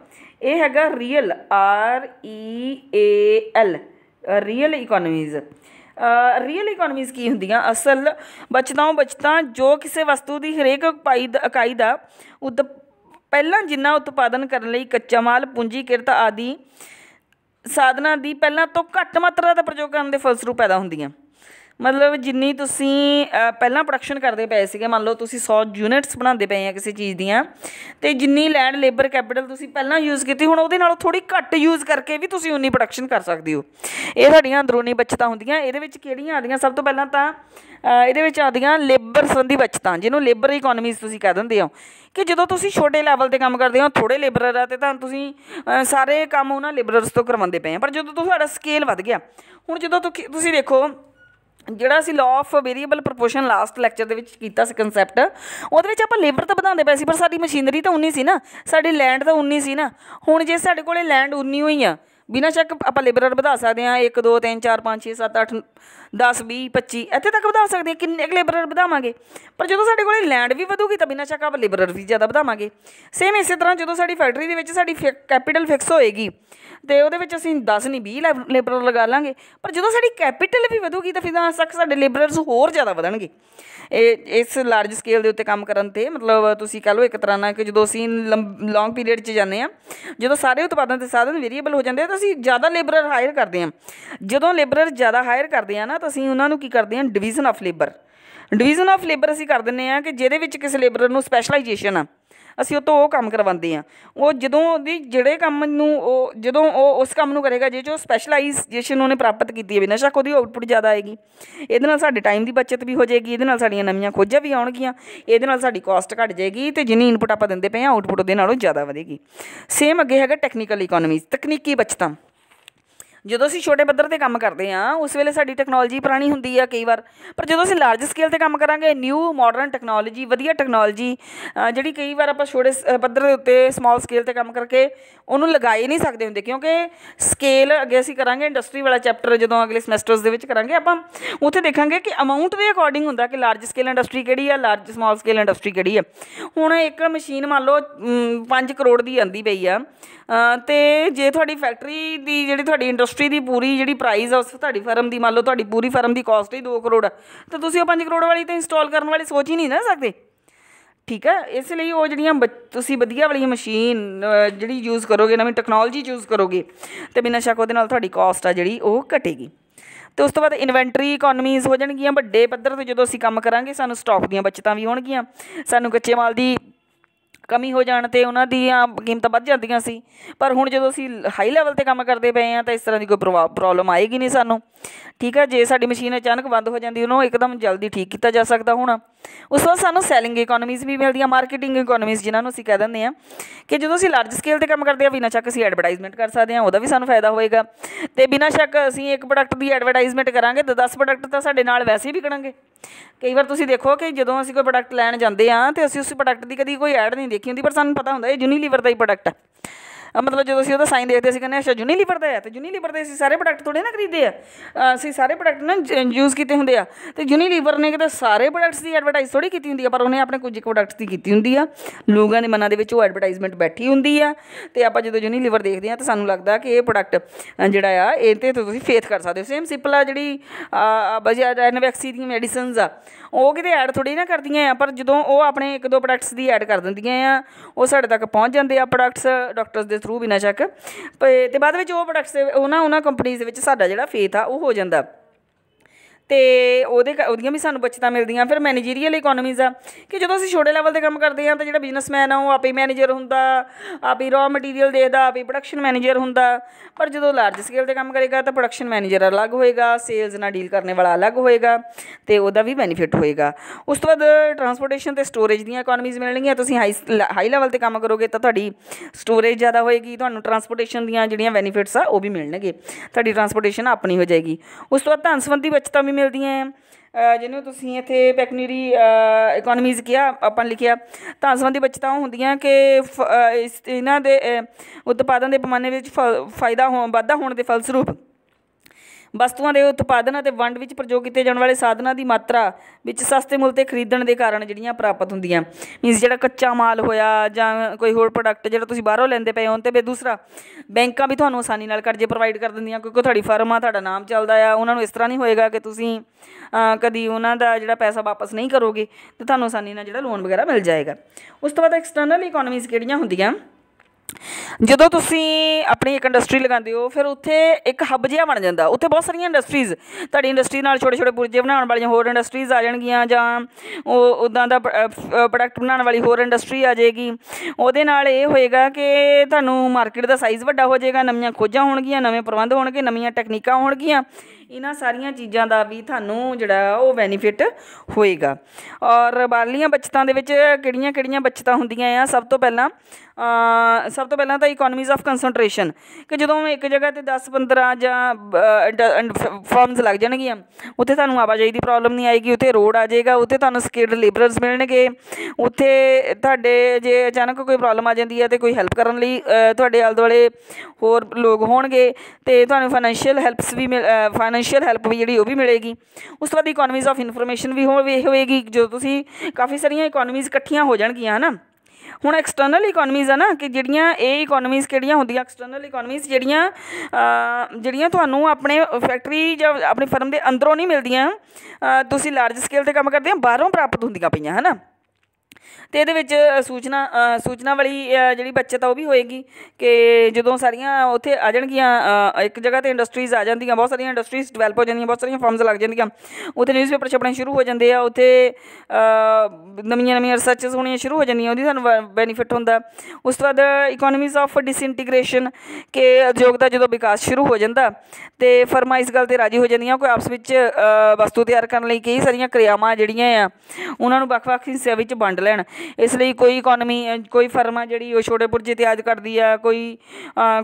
ਇਹ ਹੈਗਾ real R E A L real economies real economies ਕੀ ਹੁੰਦੀਆਂ ਅਸਲ ਬਚਤਾਂ ਬਚਤਾਂ ਜੋ ਕਿਸੇ ਵਸਤੂ ਦੀ ਹਰੇਕ ਇਕਾਈ ਦਾ ਇਕਾਈ ਦਾ ਉਦ ਪਹਿਲਾਂ ਜਿੰਨਾ ਉਤਪਾਦਨ ਕਰਨ ਲਈ ਕੱਚਾ ਮਾਲ ਪੂੰਜੀ ਕਿਰਤ ਆਦੀ ਸਾਧਨਾਂ ਦੀ ਪਹਿਲਾਂ ਤੋਂ ਘੱਟ ਮਾਤਰਾ ਦਾ ਪ੍ਰਯੋਗ ਕਰਨ ਦੇ ਫਲਸਰੂਪ ਪੈਦਾ ਹੁੰਦੀਆਂ ਮਤਲਬ ਜਿੰਨੀ ਤੁਸੀਂ ਪਹਿਲਾਂ ਪ੍ਰੋਡਕਸ਼ਨ ਕਰਦੇ ਪਏ ਸੀਗੇ ਮੰਨ ਲਓ ਤੁਸੀਂ 100 ਯੂਨਿਟਸ ਬਣਾਉਂਦੇ ਪਏ ਆ ਕਿਸੇ ਚੀਜ਼ ਦੀਆਂ ਤੇ ਜਿੰਨੀ ਲੈਂਡ ਲੇਬਰ ਕੈਪੀਟਲ ਤੁਸੀਂ ਪਹਿਲਾਂ ਯੂਜ਼ ਕੀਤੀ ਹੁਣ ਉਹਦੇ ਨਾਲੋਂ ਥੋੜੀ ਘੱਟ ਯੂਜ਼ ਕਰਕੇ ਵੀ ਤੁਸੀਂ ਉਨੀ ਪ੍ਰੋਡਕਸ਼ਨ ਕਰ ਸਕਦੇ ਹੋ ਇਹ ਤੁਹਾਡੀਆਂ ਅੰਦਰੂਨੀ ਬਚਤਾਂ ਹੁੰਦੀਆਂ ਇਹਦੇ ਵਿੱਚ ਕਿਹੜੀਆਂ ਆਦੀਆਂ ਸਭ ਤੋਂ ਪਹਿਲਾਂ ਤਾਂ ਇਹਦੇ ਵਿੱਚ ਆਦੀਆਂ ਲੇਬਰ ਸੰਬੰਧੀ ਬਚਤਾਂ ਜਿਹਨੂੰ ਲੇਬਰ ਇਕਨੋਮੀਜ਼ ਤੁਸੀਂ ਕਹਿ ਦਿੰਦੇ ਹੋ ਕਿ ਜਦੋਂ ਤੁਸੀਂ ਛੋਟੇ ਲੈਵਲ ਤੇ ਕੰਮ ਕਰਦੇ ਹੋ ਥੋੜੇ ਲੇਬਰਰ ਆ ਤੇ ਤਾਂ ਤੁਸੀਂ ਸਾਰੇ ਕੰਮ ਉਹਨਾਂ ਲੇਬਰਰਸ ਤੋਂ ਕਰਵਾਉਂਦੇ ਪਏ ਆ ਪਰ ਜਦੋਂ ਤੁਹਾਡਾ ਸਕੇਲ ਵੱਧ ਗਿਆ ਹੁਣ ਜਦੋਂ ਤੁਸੀਂ ਦੇਖੋ ਜਿਹੜਾ ਅਸੀਂ law of variable proportion last lecture ਦੇ ਵਿੱਚ ਕੀਤਾ ਸੀ ਕਨਸੈਪਟ ਉਹਦੇ ਵਿੱਚ ਆਪਾਂ ਲੇਬਰ ਤਾਂ ਵਧਾਉਂਦੇ ਪਏ ਸੀ ਪਰ ਸਾਡੀ ਮਸ਼ੀਨਰੀ ਤਾਂ 19 ਸੀ ਨਾ ਸਾਡੀ ਲੈਂਡ ਤਾਂ 19 ਸੀ ਨਾ ਹੁਣ ਜੇ ਸਾਡੇ ਕੋਲੇ ਲੈਂਡ 19 ਹੋਈ ਆ ਬਿਨਾਂ ਸ਼ੱਕ ਆਪਾਂ ਲੇਬਰਰ ਵਧਾ ਸਕਦੇ ਹਾਂ 1 2 3 4 5 6 7 8 10 20 25 ਇੱਥੇ ਤੱਕ ਵਧਾ ਸਕਦੇ ਹਾਂ ਕਿੰਨੇ ਲੇਬਰਰ ਵਧਾਵਾਂਗੇ ਪਰ ਜਦੋਂ ਸਾਡੇ ਕੋਲੇ ਲੈਂਡ ਵੀ ਵਧੂਗੀ ਤਾਂ ਬਿਨਾਂ ਸ਼ੱਕ ਆਪਾਂ ਲੇਬਰਰ ਵੀ ਜ਼ਿਆਦਾ ਵਧਾਵਾਂਗੇ ਸੇਮ ਇਸੇ ਤਰ੍ਹਾਂ ਜਦੋਂ ਸਾਡੀ ਫੈਕਟਰੀ ਦੇ ਵਿੱਚ ਸਾਡੀ ਕੈਪੀਟਲ ਫਿਕਸ ਹੋਏਗੀ ਤੇ ਉਹਦੇ ਵਿੱਚ ਅਸੀਂ 10 ਨਹੀਂ 20 ਲੇਬਰਰ ਲਗਾ ਲਾਂਗੇ ਪਰ ਜਦੋਂ ਸਾਡੀ ਕੈਪੀਟਲ ਵੀ ਵਧੂਗੀ ਤਾਂ ਫਿਰ ਤੱਕ ਸਾਡੇ ਲੇਬਰਰਸ ਹੋਰ ਜ਼ਿਆਦਾ ਵਧਣਗੇ ਇਹ ਇਸ ਲਾਰਜ ਸਕੇਲ ਦੇ ਉੱਤੇ ਕੰਮ ਕਰਨ ਤੇ ਮਤਲਬ ਤੁਸੀਂ ਕਹ ਲਓ ਇੱਕ ਤਰ੍ਹਾਂ ਨਾਲ ਕਿ ਜਦੋਂ ਅਸੀਂ ਲੌਂਗ ਪੀਰੀਅਡ 'ਚ ਜਾਂਦੇ ਆ ਜਦੋਂ ਸਾਰੇ ਉਤਪਾਦਨ ਤੇ ਸਾਧਨ ਵੇਰੀਏਬਲ ਹੋ ਜਾਂਦੇ ਆ ਤਾਂ ਅਸੀਂ ਜ਼ਿਆਦਾ ਲੇਬਰਰ ਹਾਇਰ ਕਰਦੇ ਆ ਜਦੋਂ ਲੇਬਰਰ ਜ਼ਿਆਦਾ ਹਾਇਰ ਕਰਦੇ ਆ ਨਾ ਨਾ ਤਾਂ ਅਸੀਂ ਉਹਨਾਂ ਨੂੰ ਕੀ ਕਰਦੇ ਹਾਂ division of labour division of labour ਅਸੀਂ ਕਰ ਦਿੰਨੇ ਆ ਕਿ ਜਿਹਦੇ ਵਿੱਚ ਕਿਸੇ ਲੇਬਰਰ ਨੂੰ ਸਪੈਸ਼ਲਾਈਜੇਸ਼ਨ ਆ ਅਸੀਂ ਉਹ ਤੋਂ ਉਹ ਕੰਮ ਕਰਵਾਉਂਦੇ ਆ ਉਹ ਜਦੋਂ ਦੀ ਜਿਹੜੇ ਕੰਮ ਨੂੰ ਉਹ ਜਦੋਂ ਉਹ ਉਸ ਕੰਮ ਨੂੰ ਕਰੇਗਾ ਜੇ ਜੋ ਸਪੈਸ਼ਲਾਈਜੇਸ਼ਨ ਉਹਨੇ ਪ੍ਰਾਪਤ ਕੀਤੀ ਹੈ ਬਿਨਾਂ ਸ਼ੱਕ ਉਹਦੀ ਆਊਟਪੁੱਟ ਜ਼ਿਆਦਾ ਆਏਗੀ ਇਹਦੇ ਨਾਲ ਸਾਡੇ ਟਾਈਮ ਦੀ ਬਚਤ ਵੀ ਹੋ ਜਾਏਗੀ ਇਹਦੇ ਨਾਲ ਸਾਡੀਆਂ ਨਵੀਆਂ ਖੋਜਾਂ ਵੀ ਆਉਣਗੀਆਂ ਇਹਦੇ ਨਾਲ ਸਾਡੀ ਕਾਸਟ ਘਟ ਜਾਏਗੀ ਤੇ ਜਿੰਨੀ ਇਨਪੁੱਟ ਆਪਾਂ ਦਿੰਦੇ ਪਏ ਆ ਆਊਟਪੁੱਟ ਉਹਦੇ ਨਾਲੋਂ ਜ਼ਿਆਦਾ ਵਧੇਗੀ ਸੇਮ ਅੱਗੇ ਹੈਗਾ ਟੈਕਨੀਕਲ ਇਕਨੋਮੀਜ਼ ਤਕਨੀਕੀ ਬਚਤਾਂ ਜਦੋਂ ਅਸੀਂ ਛੋਟੇ ਪੱਧਰ ਤੇ ਕੰਮ ਕਰਦੇ ਆ ਉਸ ਵੇਲੇ ਸਾਡੀ ਟੈਕਨੋਲੋਜੀ ਪੁਰਾਣੀ ਹੁੰਦੀ ਆ ਕਈ ਵਾਰ ਪਰ ਜਦੋਂ ਅਸੀਂ ਲਾਰਜ ਸਕੇਲ ਤੇ ਕੰਮ ਕਰਾਂਗੇ ਨਿਊ ਮਾਡਰਨ ਟੈਕਨੋਲੋਜੀ ਵਧੀਆ ਟੈਕਨੋਲੋਜੀ ਜਿਹੜੀ ਕਈ ਵਾਰ ਆਪਾਂ ਛੋਟੇ ਪੱਧਰ ਦੇ ਉੱਤੇ ਸਮਾਲ ਸਕੇਲ ਤੇ ਕੰਮ ਕਰਕੇ ਉਹਨੂੰ ਲਗਾ ਹੀ ਨਹੀਂ ਸਕਦੇ ਹੁੰਦੇ ਕਿਉਂਕਿ ਸਕੇਲ ਅੱਗੇ ਅਸੀਂ ਕਰਾਂਗੇ ਇੰਡਸਟਰੀ ਵਾਲਾ ਚੈਪਟਰ ਜਦੋਂ ਅਗਲੇ ਸਮੈਸਟਰਸ ਦੇ ਵਿੱਚ ਕਰਾਂਗੇ ਆਪਾਂ ਉੱਥੇ ਦੇਖਾਂਗੇ ਕਿ ਅਮਾਉਂਟ ਦੇ ਅਕੋਰਡਿੰਗ ਹੁੰਦਾ ਕਿ ਲਾਰਜ ਸਕੇਲ ਇੰਡਸਟਰੀ ਕਿਹੜੀ ਆ ਲਾਰਜ ਸਮਾਲ ਸਕੇਲ ਇੰਡਸਟਰੀ ਕਿਹੜੀ ਆ ਹੁਣ ਇੱਕ ਮਸ਼ੀਨ ਮੰਨ ਲਓ 5 ਕਰੋੜ ਦੀ ਆਂਦੀ ਪਈ ਆ ਤੇ ਜੇ ਤੁਹਾਡੀ ਫੈਕਟਰੀ ਦੀ ਜਿਹੜੀ ਤੁਹਾਡੀ ਇੰਡਸਟਰੀ ਇੰਡਸਟਰੀ ਦੀ ਪੂਰੀ ਜਿਹੜੀ ਪ੍ਰਾਈਸ ਆ ਉਸ ਤੁਹਾਡੀ ਫਰਮ ਦੀ ਮੰਨ ਲਓ ਤੁਹਾਡੀ ਪੂਰੀ ਫਰਮ ਦੀ ਕਾਸਟ ਹੀ 2 ਕਰੋੜ ਤਾਂ ਤੁਸੀਂ ਉਹ 5 ਕਰੋੜ ਵਾਲੀ ਤਾਂ ਇੰਸਟਾਲ ਕਰਨ ਵਾਲੀ ਸੋਚ ਹੀ ਨਹੀਂ ਨਾ ਸਕਦੇ ਠੀਕ ਹੈ ਇਸ ਲਈ ਉਹ ਜਿਹੜੀਆਂ ਤੁਸੀਂ ਵਧੀਆ ਵਾਲੀ ਮਸ਼ੀਨ ਜਿਹੜੀ ਯੂਜ਼ ਕਰੋਗੇ ਨਵੀਂ ਟੈਕਨੋਲੋਜੀ ਯੂਜ਼ ਕਰੋਗੇ ਤੇ ਬਿਨਾਂ ਸ਼ੱਕ ਉਹਦੇ ਨਾਲ ਤੁਹਾਡੀ ਕਾਸਟ ਆ ਜਿਹੜੀ ਉਹ ਘਟੇਗੀ ਤੇ ਉਸ ਤੋਂ ਬਾਅਦ ਇਨਵੈਂਟਰੀ ਇਕਨੋਮੀਜ਼ ਹੋ ਜਾਣਗੀਆਂ ਵੱਡੇ ਪੱਧਰ ਤੇ ਜਦੋਂ ਅਸੀਂ ਕੰਮ ਕਰਾਂਗੇ ਸਾਨੂੰ ਸਟਾਕ ਦੀਆਂ ਬਚਤਾਂ ਵੀ ਹੋਣਗੀਆਂ ਸਾਨੂੰ ਕੱਚੇ ਮਾਲ ਦੀ ਕਮੀ ਹੋ ਜਾਣ ਤੇ ਉਹਨਾਂ ਦੀਆਂ ਕੀਮਤਾਂ ਵੱਧ ਜਾਂਦੀਆਂ ਸੀ ਪਰ ਹੁਣ ਜਦੋਂ ਅਸੀਂ ਹਾਈ ਲੈਵਲ ਤੇ ਕੰਮ ਕਰਦੇ ਪਏ ਆ ਤਾਂ ਇਸ ਤਰ੍ਹਾਂ ਦੀ ਕੋਈ ਪ੍ਰੋਬਲਮ ਆਏਗੀ ਨਹੀਂ ਸਾਨੂੰ ਠੀਕ ਹੈ ਜੇ ਸਾਡੀ ਮਸ਼ੀਨ ਅਚਾਨਕ ਬੰਦ ਹੋ ਜਾਂਦੀ ਉਹਨੂੰ ਇੱਕਦਮ ਜਲਦੀ ਠੀਕ ਕੀਤਾ ਜਾ ਸਕਦਾ ਹੁਣ ਉਸ ਤੋਂ ਸਾਨੂੰ ਸੈਲਿੰਗ ਇਕਨੋਮੀਜ਼ ਵੀ ਮਿਲਦੀਆਂ ਮਾਰਕੀਟਿੰਗ ਇਕਨੋਮੀਜ਼ ਜਿਨ੍ਹਾਂ ਨੂੰ ਅਸੀਂ ਕਹਿ ਦਿੰਦੇ ਆ ਕਿ ਜਦੋਂ ਅਸੀਂ ਲਾਰਜ ਸਕੇਲ ਤੇ ਕੰਮ ਕਰਦੇ ਆ ਬਿਨਾਂ ਸ਼ੱਕ ਅਸੀਂ ਐਡਵਰਟਾਈਜ਼ਮੈਂਟ ਕਰ ਸਕਦੇ ਆ ਉਹਦਾ ਵੀ ਸਾਨੂੰ ਫਾਇਦਾ ਹੋਏਗਾ ਤੇ ਬਿਨਾਂ ਸ਼ੱਕ ਅਸੀਂ ਇੱਕ ਪ੍ਰੋਡਕਟ ਦੀ ਐਡਵਰਟਾਈਜ਼ਮੈਂਟ ਕਰਾਂਗੇ ਤਾਂ 10 ਪ੍ਰੋਡਕਟ ਤਾਂ ਸਾਡੇ ਨਾਲ ਵੈਸੇ ਹੀ ਵਿਕਣਗੇ ਕਈ ਵਾਰ ਤੁਸੀਂ ਦੇਖੋ ਕਿ ਜਦੋਂ ਅਸੀਂ ਕੋਈ ਪ੍ਰੋਡਕਟ ਲੈਣ ਜਾਂਦੇ ਆ ਤੇ ਅਸੀਂ ਉਸ ਪ੍ਰੋਡਕਟ ਦੀ ਕਦੀ ਕੋਈ ਐਡ ਨਹੀਂ ਦੇਖੀ ਹੁੰਦੀ ਪਰ ਸਾਨੂੰ ਪਤਾ ਹੁੰਦਾ ਇਹ ਯੂਨੀਲੀਵਰ ਦਾ ਹੀ ਪ੍ਰੋਡਕਟ ਹੈ ਮਤਲਬ ਜਦੋਂ ਅਸੀਂ ਉਹਦਾ ਸਾਈਨ ਦੇਖਦੇ ਸੀ ਕਹਿੰਦੇ ਅੱਛਾ ਜੁਨੀਲੀਵਰ ਦਾ ਹੈ ਤੇ ਜੁਨੀਲੀਵਰ ਦੇ ਅਸੀਂ ਸਾਰੇ ਪ੍ਰੋਡਕਟ ਥੋੜੇ ਨਾ ਖਰੀਦੇ ਆ ਅਸੀਂ ਸਾਰੇ ਪ੍ਰੋਡਕਟ ਨਾ ਯੂਜ਼ ਕੀਤੇ ਹੁੰਦੇ ਆ ਤੇ ਜੁਨੀਲੀਵਰ ਨੇ ਕਿਤੇ ਸਾਰੇ ਪ੍ਰੋਡਕਟਸ ਦੀ ਐਡਵਰਟਾਈਜ਼ ਥੋੜੀ ਕੀਤੀ ਹੁੰਦੀ ਆ ਪਰ ਉਹਨੇ ਆਪਣੇ ਕੁਝ ਪ੍ਰੋਡਕਟਸ ਦੀ ਕੀਤੀ ਹੁੰਦੀ ਆ ਲੋਕਾਂ ਦੇ ਮਨਾਂ ਦੇ ਵਿੱਚ ਉਹ ਐਡਵਰਟਾਈਜ਼ਮੈਂਟ ਬੈਠੀ ਹੁੰਦੀ ਆ ਤੇ ਆਪਾਂ ਜਦੋਂ ਜੁਨੀਲੀਵਰ ਦੇਖਦੇ ਆ ਤਾਂ ਸਾਨੂੰ ਲੱਗਦਾ ਕਿ ਇਹ ਪ੍ਰੋਡਕਟ ਜਿਹੜਾ ਆ ਇਹ ਤੇ ਤੁਸੀਂ ਫੇਥ ਕਰ ਸਕਦੇ ਹੋ ਸੇਮ ਸਿੰਪਲ ਆ ਜਿਹੜੀ ਬਜਾਜ ਐਨਵੈਕਸੀ ਦੀ ਮੈਡੀਸਿਨਸ ਆ ਉਹ ਕਿਤੇ ਐਡ ਥੋੜੀ ਨਾ ਕਰਦੀਆਂ ਆ ਪਰ ਜਦੋਂ ਉਹ ਆਪਣੇ ਇੱਕ ਦੋ ਪ੍ਰੋਡਕਟਸ ਦੀ ਐਡ ਕਰ ਦਿੰਦੀਆਂ ਆ ਉਹ ਸਾਡੇ ਤੱਕ ਪਹੁੰਚ ਜਾਂਦੇ ਆ ਪ੍ਰੋਡਕਟਸ ਡਾਕਟਰਸ ਦੇ ਥਰੂ ਬਿਨਾ ਸ਼ੱਕ ਤੇ ਬਾਅਦ ਵਿੱਚ ਉਹ ਪ੍ਰੋਡਕਟਸ ਉਹਨਾਂ ਉਹਨਾਂ ਕੰਪਨੀਆਂ ਦੇ ਵਿੱਚ ਸਾਡਾ ਜਿਹੜਾ ਫੇਥ ਆ ਉਹ ਹੋ ਜਾਂਦਾ ਤੇ ਉਹਦੇ ਉਹਦੀਆਂ ਵੀ ਸਾਨੂੰ ਬਚਤਾਂ ਮਿਲਦੀਆਂ ਫਿਰ ਮੈਨੇਜਰੀਅਲ ਇਕਨੋਮੀਜ਼ ਆ ਕਿ ਜਦੋਂ ਅਸੀਂ ਛੋਟੇ ਲੈਵਲ ਤੇ ਕੰਮ ਕਰਦੇ ਹਾਂ ਤਾਂ ਜਿਹੜਾ ਬਿਜ਼ਨਸਮੈਨ ਆ ਉਹ ਆਪੇ ਮੈਨੇਜਰ ਹੁੰਦਾ ਆਪੇ ਰॉ ਮਟੀਰੀਅਲ ਦੇਦਾ ਆਪੇ ਪ੍ਰੋਡਕਸ਼ਨ ਮੈਨੇਜਰ ਹੁੰਦਾ ਪਰ ਜਦੋਂ ਲਾਰਜ ਸਕੇਲ ਤੇ ਕੰਮ ਕਰੇਗਾ ਤਾਂ ਪ੍ਰੋਡਕਸ਼ਨ ਮੈਨੇਜਰ ਅਲੱਗ ਹੋਏਗਾ ਸੇਲਸ ਨਾਲ ਡੀਲ ਕਰਨ ਵਾਲਾ ਅਲੱਗ ਹੋਏਗਾ ਤੇ ਉਹਦਾ ਵੀ ਬੈਨੀਫਿਟ ਹੋਏਗਾ ਉਸ ਤੋਂ ਬਾਅਦ ਟਰਾਂਸਪੋਰਟੇਸ਼ਨ ਤੇ ਸਟੋਰੇਜ ਦੀਆਂ ਇਕਨੋਮੀਜ਼ ਮਿਲਣਗੀਆਂ ਤੁਸੀਂ ਹਾਈ ਹਾਈ ਲੈਵਲ ਤੇ ਕੰਮ ਕਰੋਗੇ ਤਾਂ ਤੁਹਾਡੀ ਸਟੋਰੇਜ ਜ਼ਿਆਦਾ ਹੋਏਗੀ ਤੁਹਾਨੂੰ ਟਰਾਂਸਪੋਰਟੇਸ਼ਨ ਦੀਆਂ ਜਿਹੜੀਆਂ ਬੈਨੀਫਿਟਸ ਆ ਉਹ ਵੀ ਮਿਲਣਗੇ ਤੁਹਾਡੀ ਟਰਾਂਸਪੋਰਟੇਸ਼ਨ ਆਪਣੀ ਹੋ ਜਾਏਗੀ ਉਸ ਤੋਂ ਬਾਅਦ ਧਨ ਸੰਬੰਧੀ ਬਚਤਾਂ ਵੀ ਮਿਲਦੀਆਂ ਹੈ ਜਿਹਨੂੰ ਤੁਸੀਂ ਇੱਥੇ ਪੈਕਨਰੀ ਇਕਨੋਮੀਜ਼ ਕਿਹਾ ਆਪਾਂ ਲਿਖਿਆ ਤਾਂ ਸੰਬੰਧੀ ਬਚਤਾਂ ਹੁੰਦੀਆਂ ਕਿ ਇਹਨਾਂ ਦੇ ਉਤਪਾਦਾਂ ਦੇ ਪਮਾਨੇ ਵਿੱਚ ਫਾਇਦਾ ਹੋਣ ਵਾਧਾ ਹੋਣ ਦੇ ਫਲਸਰੂਪ ਵਸਤੂਆਂ ਦੇ ਉਤਪਾਦਨ ਅਤੇ ਵੰਡ ਵਿੱਚ ਪ੍ਰਯੋਗ ਕੀਤੇ ਜਾਣ ਵਾਲੇ ਸਾਧਨਾਂ ਦੀ ਮਾਤਰਾ ਵਿੱਚ ਸਸਤੇ ਮੁੱਲ ਤੇ ਖਰੀਦਣ ਦੇ ਕਾਰਨ ਜਿਹੜੀਆਂ ਪ੍ਰਾਪਤ ਹੁੰਦੀਆਂ ਮੀਨਸ ਜਿਹੜਾ ਕੱਚਾ ਮਾਲ ਹੋਇਆ ਜਾਂ ਕੋਈ ਹੋਰ ਪ੍ਰੋਡਕਟ ਜਿਹੜਾ ਤੁਸੀਂ ਬਾਹਰੋਂ ਲੈਂਦੇ ਪਏ ਹੋਣ ਤੇ ਫਿਰ ਦੂਸਰਾ ਬੈਂਕਾਂ ਵੀ ਤੁਹਾਨੂੰ ਆਸਾਨੀ ਨਾਲ ਕਰਜ਼ੇ ਪ੍ਰੋਵਾਈਡ ਕਰ ਦਿੰਦੀਆਂ ਕਿਉਂਕਿ ਤੁਹਾਡੀ ਫਰਮ ਆ ਤੁਹਾਡਾ ਨਾਮ ਚੱਲਦਾ ਆ ਉਹਨਾਂ ਨੂੰ ਇਸ ਤਰ੍ਹਾਂ ਨਹੀਂ ਹੋਏਗਾ ਕਿ ਤੁਸੀਂ ਕਦੀ ਉਹਨਾਂ ਦਾ ਜਿਹੜਾ ਪੈਸਾ ਵਾਪਸ ਨਹੀਂ ਕਰੋਗੇ ਤੇ ਤੁਹਾਨੂੰ ਆਸਾਨੀ ਨਾਲ ਜਿਹੜਾ ਲੋਨ ਵਗੈਰਾ ਮਿਲ ਜਾਏਗਾ ਉਸ ਤੋਂ ਬਾਅਦ ਐਕਸਟਰਨਲ ਇਕਨੋਮੀਜ਼ ਕਿਹੜੀਆਂ ਹੁੰਦੀਆਂ ਜਦੋਂ ਤੁਸੀਂ ਆਪਣੀ ਇੱਕ ਇੰਡਸਟਰੀ ਲਗਾਉਂਦੇ ਹੋ ਫਿਰ ਉੱਥੇ ਇੱਕ ਹੱਬ ਜਿਹਾ ਬਣ ਜਾਂਦਾ ਉੱਥੇ ਬਹੁਤ ਸਾਰੀਆਂ ਇੰਡਸਟਰੀਜ਼ ਤੁਹਾਡੀ ਇੰਡਸਟਰੀ ਨਾਲ ਛੋਟੇ ਛੋਟੇ ਪੁਰਜੇ ਬਣਾਉਣ ਵਾਲੀਆਂ ਹੋਰ ਇੰਡਸਟਰੀਜ਼ ਆ ਜਾਣਗੀਆਂ ਜਾਂ ਉਹ ਉਦਾਂ ਦਾ ਪ੍ਰੋਡਕਟ ਬਣਾਉਣ ਵਾਲੀ ਹੋਰ ਇੰਡਸਟਰੀ ਆ ਜਾਏਗੀ ਉਹਦੇ ਨਾਲ ਇਹ ਹੋਏਗਾ ਕਿ ਤੁਹਾਨੂੰ ਮਾਰਕੀਟ ਦਾ ਸਾਈਜ਼ ਵੱਡਾ ਹੋ ਜਾਏਗਾ ਨਵੀਆਂ ਖੋਜਾਂ ਹੋਣਗੀਆਂ ਨਵੇਂ ਪ੍ਰਬੰਧ ਹੋਣਗੇ ਨਵੀਆਂ ਟੈਕਨੀਕਾਂ ਹੋਣਗੀਆਂ ਇਹਨਾਂ ਸਾਰੀਆਂ ਚੀਜ਼ਾਂ ਦਾ ਵੀ ਤੁਹਾਨੂੰ ਜਿਹੜਾ ਉਹ ਬੈਨੀਫਿਟ ਹੋਏਗਾ ਔਰ ਬਾਲੀਆਂ ਬਚਤਾਂ ਦੇ ਵਿੱਚ ਕਿਹੜੀਆਂ ਕਿਹੜੀਆਂ ਬਚਤਾਂ ਹੁੰਦੀਆਂ ਆ ਸਭ ਤੋਂ ਪਹਿਲਾਂ ਸਭ ਤੋਂ ਪਹਿਲਾਂ ਤਾਂ ਇਕਨੋਮੀਜ਼ ਆਫ ਕੰਸਨਟ੍ਰੇਸ਼ਨ ਕਿ ਜਦੋਂ ਇੱਕ ਜਗ੍ਹਾ ਤੇ 10 15 ਜਾਂ ਫਰਮਸ ਲੱਗ ਜਾਣਗੀਆਂ ਉੱਥੇ ਤੁਹਾਨੂੰ ਆਵਾਜਾਈ ਦੀ ਪ੍ਰੋਬਲਮ ਨਹੀਂ ਆਏਗੀ ਉੱਥੇ ਰੋਡ ਆ ਜਾਏਗਾ ਉੱਥੇ ਤੁਹਾਨੂੰ ਸਕਿਲਡ ਲੇਬਰਰਸ ਮਿਲਣਗੇ ਉੱਥੇ ਤੁਹਾਡੇ ਜੇ ਅਚਾਨਕ ਕੋਈ ਪ੍ਰੋਬਲਮ ਆ ਜਾਂਦੀ ਹੈ ਤੇ ਕੋਈ ਹੈਲਪ ਕਰਨ ਲਈ ਤੁਹਾਡੇ ਆਲ ਦੁਆਲੇ ਹੋਰ ਲੋਕ ਹੋਣਗੇ ਤੇ ਤੁਹਾਨੂੰ ਫਾਈਨੈਂਸ਼ੀਅਲ ਹੈਲਪਸ ਵੀ ਫਾਈਨੈਂਸ਼ੀਅਲ ਹੈਲਪ ਵੀ ਜਿਹੜੀ ਉਹ ਵੀ ਮਿਲੇਗੀ ਉਸ ਤੋਂ ਬਾਅਦ ਇਕਨੋਮੀਜ਼ ਆਫ ਇਨਫੋਰਮੇਸ਼ਨ ਵੀ ਹੋਵੇਗੀ ਜਦੋਂ ਤੁਸੀਂ ਕਾਫੀ ਸਾਰੀਆਂ ਇਕਨੋਮੀਜ਼ ਇਕੱਠੀਆਂ ਹੋ ਜਾਣਗੀਆਂ ਹਨਾ ਹੁਣ ਐਕਸਟਰਨਲ ਇਕਨੋਮੀਜ਼ ਆ ਨਾ ਕਿ ਜਿਹੜੀਆਂ ਇਹ ਇਕਨੋਮੀਜ਼ ਕਿਹੜੀਆਂ ਹੁੰਦੀਆਂ ਐਕਸਟਰਨਲ ਇਕਨੋਮੀਜ਼ ਜਿਹੜੀਆਂ ਜਿਹੜੀਆਂ ਤੁਹਾਨੂੰ ਆਪਣੇ ਫੈਕਟਰੀ ਜਾਂ ਆਪਣੀ ਫਰਮ ਦੇ ਅੰਦਰੋਂ ਨਹੀਂ ਮਿਲਦੀਆਂ ਤੁਸੀਂ ਲਾਰਜ ਸਕੇਲ ਤੇ ਕੰਮ ਕਰਦੇ ਆ ਬਾਹਰੋਂ ਪ੍ਰਾਪਤ ਹੁੰਦੀਆਂ ਪਈਆਂ ਹਨਾ ਤੇ ਇਹਦੇ ਵਿੱਚ ਸੂਚਨਾ ਸੂਚਨਾ ਵਾਲੀ ਜਿਹੜੀ ਬੱਚਤ ਆ ਉਹ ਵੀ ਹੋਏਗੀ ਕਿ ਜਦੋਂ ਸਾਰੀਆਂ ਉੱਥੇ ਆ ਜਾਣਗੀਆਂ ਇੱਕ ਜਗ੍ਹਾ ਤੇ ਇੰਡਸਟਰੀਜ਼ ਆ ਜਾਂਦੀਆਂ ਬਹੁਤ ਸਾਰੀਆਂ ਇੰਡਸਟਰੀਜ਼ ਡਿਵੈਲਪ ਹੋ ਜਾਂਦੀਆਂ ਬਹੁਤ ਸਾਰੀਆਂ ਫਰਮਸ ਲੱਗ ਜਾਂਦੀਆਂ ਉੱਥੇ ਨਿਊਜ਼ਪੇਪਰ ਛਪਣੇ ਸ਼ੁਰੂ ਹੋ ਜਾਂਦੇ ਆ ਉੱਥੇ ਨਵੀਆਂ ਨਵੀਆਂ ਰਿਸਰਚਸ ਹੋਣੀਆਂ ਸ਼ੁਰੂ ਹੋ ਜਾਂਦੀਆਂ ਉਹਦੀ ਸਾਨੂੰ ਬੈਨੀਫਿਟ ਹੁੰਦਾ ਉਸ ਤੋਂ ਬਾਅਦ ਇਕਨੋਮੀਜ਼ ਆਫ ਡਿਸਇੰਟੀਗ੍ਰੇਸ਼ਨ ਕਿ ਉਦਯੋਗਤਾ ਜਦੋਂ ਵਿਕਾਸ ਸ਼ੁਰੂ ਹੋ ਜਾਂਦਾ ਤੇ ਫਰਮਾਂ ਇਸ ਗੱਲ ਤੇ ਰਾਜੀ ਹੋ ਜਾਂਦੀਆਂ ਕੋਈ ਆਪਸ ਵਿੱਚ ਵਸਤੂ ਤਿਆਰ ਕਰਨ ਲਈ ਕਈ ਸਾਰੀਆਂ ਕਿਰਿਆਵਾਂ ਜਿਹੜੀਆਂ ਆ ਉਹਨਾਂ ਨੂੰ ਵੱਖ-ਵੱਖ ਹਿੱਸਿਆਂ ਵਿੱਚ ਵੰਡ ਲੈਣ ਇਸ ਲਈ ਕੋਈ ਇਕਨੋਮੀ ਕੋਈ ਫਰਮ ਆ ਜਿਹੜੀ ਉਹ ਛੋਟੇ ਪੁਰਜੇ ਤਿਆਰ ਕਰਦੀ ਆ ਕੋਈ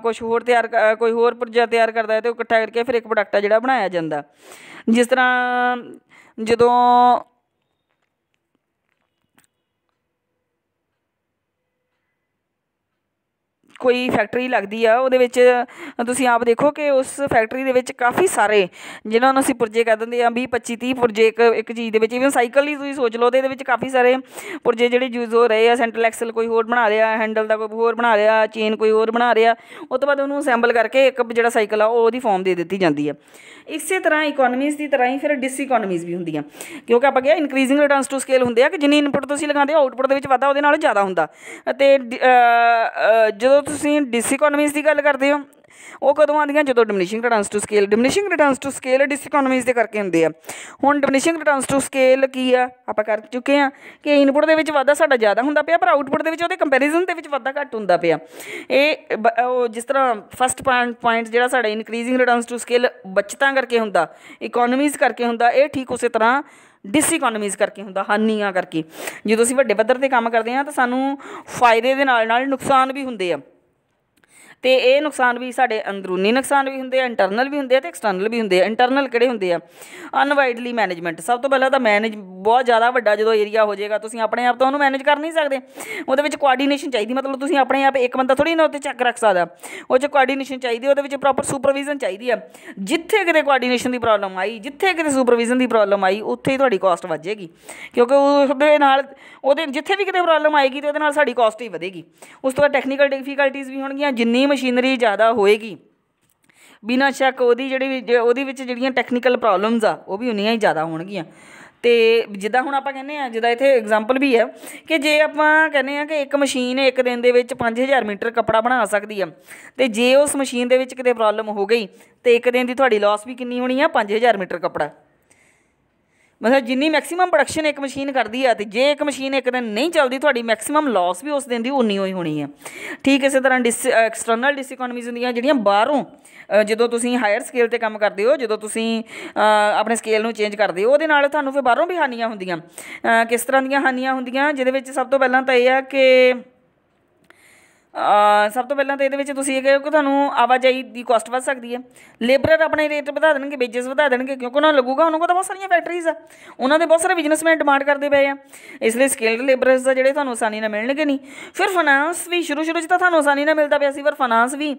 ਕੁਝ ਹੋਰ ਤਿਆਰ ਕੋਈ ਹੋਰ ਪੁਰਜਾ ਤਿਆਰ ਕਰਦਾ ਹੈ ਤੇ ਉਹ ਇਕੱਠਾ ਕਰਕੇ ਫਿਰ ਇੱਕ ਪ੍ਰੋਡਕਟ ਆ ਜਿਹੜਾ ਬਣਾਇਆ ਜਾਂਦਾ ਜਿਸ ਤਰ੍ਹਾਂ ਜਦੋਂ ਕੋਈ ਫੈਕਟਰੀ ਲੱਗਦੀ ਆ ਉਹਦੇ ਵਿੱਚ ਤੁਸੀਂ ਆਪ ਦੇਖੋ ਕਿ ਉਸ ਫੈਕਟਰੀ ਦੇ ਵਿੱਚ ਕਾਫੀ ਸਾਰੇ ਜਿਨ੍ਹਾਂ ਨੂੰ ਅਸੀਂ ਪੁਰਜੇ ਕਹ ਦਿੰਦੇ ਆ 20 25 30 ਪੁਰਜੇ ਇੱਕ ਇੱਕ ਚੀਜ਼ ਦੇ ਵਿੱਚ ਇਵਨ ਸਾਈਕਲ ਹੀ ਤੁਸੀਂ ਸੋਚ ਲਓ ਤੇ ਇਹਦੇ ਵਿੱਚ ਕਾਫੀ ਸਾਰੇ ਪੁਰਜੇ ਜਿਹੜੇ ਯੂਜ਼ ਹੋ ਰਹੇ ਆ ਸੈਂਟਰਲ ਐਕਸਲ ਕੋਈ ਹੋਰ ਬਣਾ ਰਿਹਾ ਹੈਂਡਲ ਦਾ ਕੋਈ ਹੋਰ ਬਣਾ ਰਿਹਾ ਚੇਨ ਕੋਈ ਹੋਰ ਬਣਾ ਰਿਹਾ ਉਸ ਤੋਂ ਬਾਅਦ ਉਹਨੂੰ ਅਸੈਂਬਲ ਕਰਕੇ ਇੱਕ ਜਿਹੜਾ ਸਾਈਕਲ ਆ ਉਹ ਉਹਦੀ ਫਾਰਮ ਦੇ ਦਿੱਤੀ ਜਾਂਦੀ ਆ ਇਸੇ ਤਰ੍ਹਾਂ ਇਕਨੋਮੀਜ਼ ਦੀ ਤਰ੍ਹਾਂ ਹੀ ਫਿਰ ਡਿਸ ਇਕਨੋਮੀਜ਼ ਵੀ ਹੁੰਦੀਆਂ ਕਿਉਂਕਿ ਆਪਾਂ ਕਿਹਾ ਇਨਕਰੀਜ਼ਿੰਗ ਰਿਟਰਨਸ ਟੂ ਸਕੇਲ ਹੁੰਦੇ ਆ ਕਿ ਜਿੰਨੀ ਇਨਪੁਟ ਤੁਸੀਂ ਲਗਾਉਂਦੇ ਆਊਟਪੁੱਟ ਦੇ ਵਿੱਚ ਵਾਧਾ ਉਹਦੇ ਨਾਲੋਂ ਜ਼ਿਆਦਾ ਹੁੰਦਾ ਤੇ ਜਦੋਂ ਤੁਸੀਂ ਡਿਸਇਕੋਨਮੀਜ਼ ਦੀ ਗੱਲ ਕਰਦੇ ਹੋ ਉਹ ਕਦੋਂ ਆਉਂਦੀਆਂ ਜਦੋਂ diminishing returns to scale diminishing returns to scale diseconomies ਦੇ ਕਰਕੇ ਹੁੰਦੇ ਆ ਹੁਣ ਡਿਮਿਨਿਸ਼ਿੰਗ ਰਿਟਰਨਸ ਟੂ ਸਕੇਲ ਕੀ ਆ ਆਪਾਂ ਕਰ ਚੁੱਕੇ ਆ ਕਿ ਇਨਪੁਟ ਦੇ ਵਿੱਚ ਵਾਧਾ ਸਾਡਾ ਜ਼ਿਆਦਾ ਹੁੰਦਾ ਪਿਆ ਪਰ ਆਊਟਪੁੱਟ ਦੇ ਵਿੱਚ ਉਹਦੇ ਕੰਪੈਰੀਜ਼ਨ ਦੇ ਵਿੱਚ ਵਾਧਾ ਘੱਟ ਹੁੰਦਾ ਪਿਆ ਇਹ ਉਹ ਜਿਸ ਤਰ੍ਹਾਂ ਫਸਟ ਪੁਆਇੰਟ ਜਿਹੜਾ ਸਾਡਾ ਇਨਕਰੀਜ਼ਿੰਗ ਰਿਟਰਨਸ ਟੂ ਸਕੇਲ ਬਚਤਾਂ ਕਰਕੇ ਹੁੰਦਾ ਇਕਨੋਮੀਜ਼ ਕਰਕੇ ਹੁੰਦਾ ਇਹ ਠੀਕ ਉਸੇ ਤਰ੍ਹਾਂ ਡਿਸਇਕਨੋਮੀਜ਼ ਕਰਕੇ ਹੁੰਦਾ ਹਾਨੀਆਂ ਕਰਕੇ ਜਦੋਂ ਅਸੀਂ ਵੱਡੇ ਪੱਧਰ ਤੇ ਕੰਮ ਕਰਦੇ ਆ ਤਾਂ ਸਾਨੂੰ ਫਾਇਦੇ ਦੇ ਨਾਲ ਨਾਲ ਨੁਕਸਾਨ ਵੀ ਹੁੰਦੇ ਆ ਤੇ ਇਹ ਨੁਕਸਾਨ ਵੀ ਸਾਡੇ ਅੰਦਰੂਨੀ ਨੁਕਸਾਨ ਵੀ ਹੁੰਦੇ ਆ ਇੰਟਰਨਲ ਵੀ ਹੁੰਦੇ ਆ ਤੇ ਐਕਸਟਰਨਲ ਵੀ ਹੁੰਦੇ ਆ ਇੰਟਰਨਲ ਕਿਹੜੇ ਹੁੰਦੇ ਆ ਅਨਵਾਈਡਲੀ ਮੈਨੇਜਮੈਂਟ ਸਭ ਤੋਂ ਪਹਿਲਾਂ ਤਾਂ ਮੈਨੇਜ ਬਹੁਤ ਜ਼ਿਆਦਾ ਵੱਡਾ ਜਦੋਂ ਏਰੀਆ ਹੋ ਜਾਏਗਾ ਤੁਸੀਂ ਆਪਣੇ ਆਪ ਤਾਂ ਉਹਨੂੰ ਮੈਨੇਜ ਕਰ ਨਹੀਂ ਸਕਦੇ ਉਹਦੇ ਵਿੱਚ ਕੋਆਰਡੀਨੇਸ਼ਨ ਚਾਹੀਦੀ ਮਤਲਬ ਤੁਸੀਂ ਆਪਣੇ ਆਪ ਇੱਕ ਬੰਦਾ ਥੋੜੀ ਨਾ ਉੱਤੇ ਚੱਕ ਰੱਖ ਸਕਦਾ ਉਹ ਚ ਕੋਆਰਡੀਨੇਸ਼ਨ ਚਾਹੀਦੀ ਉਹਦੇ ਵਿੱਚ ਪ੍ਰੋਪਰ ਸੁਪਰਵੀਜ਼ਨ ਚਾਹੀਦੀ ਆ ਜਿੱਥੇ ਕਿਤੇ ਕੋਆਰਡੀਨੇਸ਼ਨ ਦੀ ਪ੍ਰੋਬਲਮ ਆਈ ਜਿੱਥੇ ਕਿਤੇ ਸੁਪਰਵੀਜ਼ਨ ਦੀ ਪ੍ਰੋਬਲਮ ਆਈ ਉੱਥੇ ਹੀ ਤੁਹਾਡੀ ਕਾਸਟ ਵੱਜੇਗੀ ਕਿਉਂਕਿ ਉਹਦੇ ਨਾਲ ਉਹਦੇ ਜਿੱਥੇ ਵੀ ਕਿਤੇ ਪ੍ਰੋਬਲਮ ਆਏਗੀ ਤੇ ਉਹਦੇ ਨਾਲ ਸਾਡੀ ਕਾਸਟ ਹੀ ਵਧੇਗੀ ਉਸ ਤੋਂ ਬਾਅਦ ਟੈਕਨੀਕਲ ਡਿਫਿਕਲਟੀਆਂ ਵੀ ਹੋਣਗੀਆਂ ਜਿੰਨੀ ਮਸ਼ੀਨਰੀ ਜ਼ਿਆਦਾ ਹੋਏਗੀ ਬਿਨਾਂ ਸ਼ੱਕ ਉਹਦੀ ਜਿਹੜੀ ਉਹਦੇ ਵਿੱਚ ਜਿਹੜੀਆਂ ਟੈਕਨੀਕਲ ਪ੍ਰੋਬਲਮਸ ਆ ਉਹ ਵੀ ਉਨੀਆਂ ਹੀ ਜ਼ਿਆਦਾ ਹੋਣਗੀਆਂ ਤੇ ਜਿੱਦਾਂ ਹੁਣ ਆਪਾਂ ਕਹਿੰਦੇ ਆ ਜਿੱਦਾਂ ਇੱਥੇ ਐਗਜ਼ਾਮਪਲ ਵੀ ਹੈ ਕਿ ਜੇ ਆਪਾਂ ਕਹਿੰਦੇ ਆ ਕਿ ਇੱਕ ਮਸ਼ੀਨ ਇੱਕ ਦਿਨ ਦੇ ਵਿੱਚ 5000 ਮੀਟਰ ਕਪੜਾ ਬਣਾ ਸਕਦੀ ਆ ਤੇ ਜੇ ਉਸ ਮਸ਼ੀਨ ਦੇ ਵਿੱਚ ਕਿਤੇ ਪ੍ਰੋਬਲਮ ਹੋ ਗਈ ਤੇ ਇੱਕ ਦਿਨ ਦੀ ਤੁਹਾਡੀ ਲਾਸ ਵੀ ਕਿੰਨੀ ਹੋਣੀ ਆ 5000 ਮੀਟਰ ਕਪੜਾ ਮਤਲਬ ਜਿੰਨੀ ਮੈਕਸਿਮਮ ਪ੍ਰੋਡਕਸ਼ਨ ਇੱਕ ਮਸ਼ੀਨ ਕਰਦੀ ਆ ਤੇ ਜੇ ਇੱਕ ਮਸ਼ੀਨ ਇੱਕ ਦਿਨ ਨਹੀਂ ਚੱਲਦੀ ਤੁਹਾਡੀ ਮੈਕਸਿਮਮ ਲਾਸ ਵੀ ਉਸ ਦਿਨ ਦੀ ਉਨੀ ਹੋਈ ਹੋਣੀ ਆ ਠੀਕ ਇਸੇ ਤਰ੍ਹਾਂ ਡਿਸ ਐਕਸਟਰਨਲ ਡਿਸ ਇਕਨੋਮੀਜ਼ ਹੁੰਦੀਆਂ ਜਿਹੜੀਆਂ ਬਾਹਰੋਂ ਜਦੋਂ ਤੁਸੀਂ ਹਾਇਰ ਸਕੇਲ ਤੇ ਕੰਮ ਕਰਦੇ ਹੋ ਜਦੋਂ ਤੁਸੀਂ ਆਪਣੇ ਸਕੇਲ ਨੂੰ ਚੇਂਜ ਕਰਦੇ ਹੋ ਉਹਦੇ ਨਾਲ ਤੁਹਾਨੂੰ ਫਿਰ ਬਾਹਰੋਂ ਵੀ ਹਾਨੀਆਂ ਹੁੰਦੀਆਂ ਕਿਸ ਤਰ੍ਹਾਂ ਦੀਆਂ ਹਾਨੀਆਂ ਹੁੰਦੀਆਂ ਜਿਹਦੇ ਵਿੱਚ ਸਭ ਤੋਂ ਪਹਿਲਾਂ ਤਾਂ ਇਹ ਆ ਕਿ ਸਭ ਤੋਂ ਪਹਿਲਾਂ ਤਾਂ ਇਹਦੇ ਵਿੱਚ ਤੁਸੀਂ ਇਹ ਕਹੋ ਕਿ ਤੁਹਾਨੂੰ ਆਵਾਜਾਈ ਦੀ ਕੋਸਟ ਵੱਧ ਸਕਦੀ ਹੈ ਲੇਬਰਰ ਆਪਣੇ ਰੇਟ ਵਧਾ ਦੇਣਗੇ ਵੇਜਸ ਵਧਾ ਦੇਣਗੇ ਕਿਉਂਕਿ ਉਹਨਾਂ ਨੂੰ ਲੱਗੂਗਾ ਉਹਨਾਂ ਕੋਲ ਤਾਂ ਬਹੁਤ ਸਾਰੀਆਂ ਫੈਕਟਰੀਜ਼ ਆ ਉਹਨਾਂ ਦੇ ਬਹੁਤ ਸਾਰੇ ਬਿਜ਼ਨਸਮੈਨ ਡਿਮਾਂਡ ਕਰਦੇ ਪਏ ਆ ਇਸ ਲਈ ਸਕਿਲਡ ਲੇਬਰਰਸ ਦਾ ਜਿਹੜੇ ਤੁਹਾਨੂੰ ਆਸਾਨੀ ਨਾਲ ਮਿਲਣਗੇ ਨਹੀਂ ਫਿਰ ਫਾਈਨਾਂਸ ਵੀ ਸ਼ੁਰੂ ਸ਼ੁਰੂ 'ਚ ਤਾਂ ਤੁਹਾਨੂੰ ਆਸਾਨੀ ਨਾਲ ਮਿਲਦਾ ਪਿਆ ਸੀ ਪਰ ਫਾਈਨਾਂਸ ਵੀ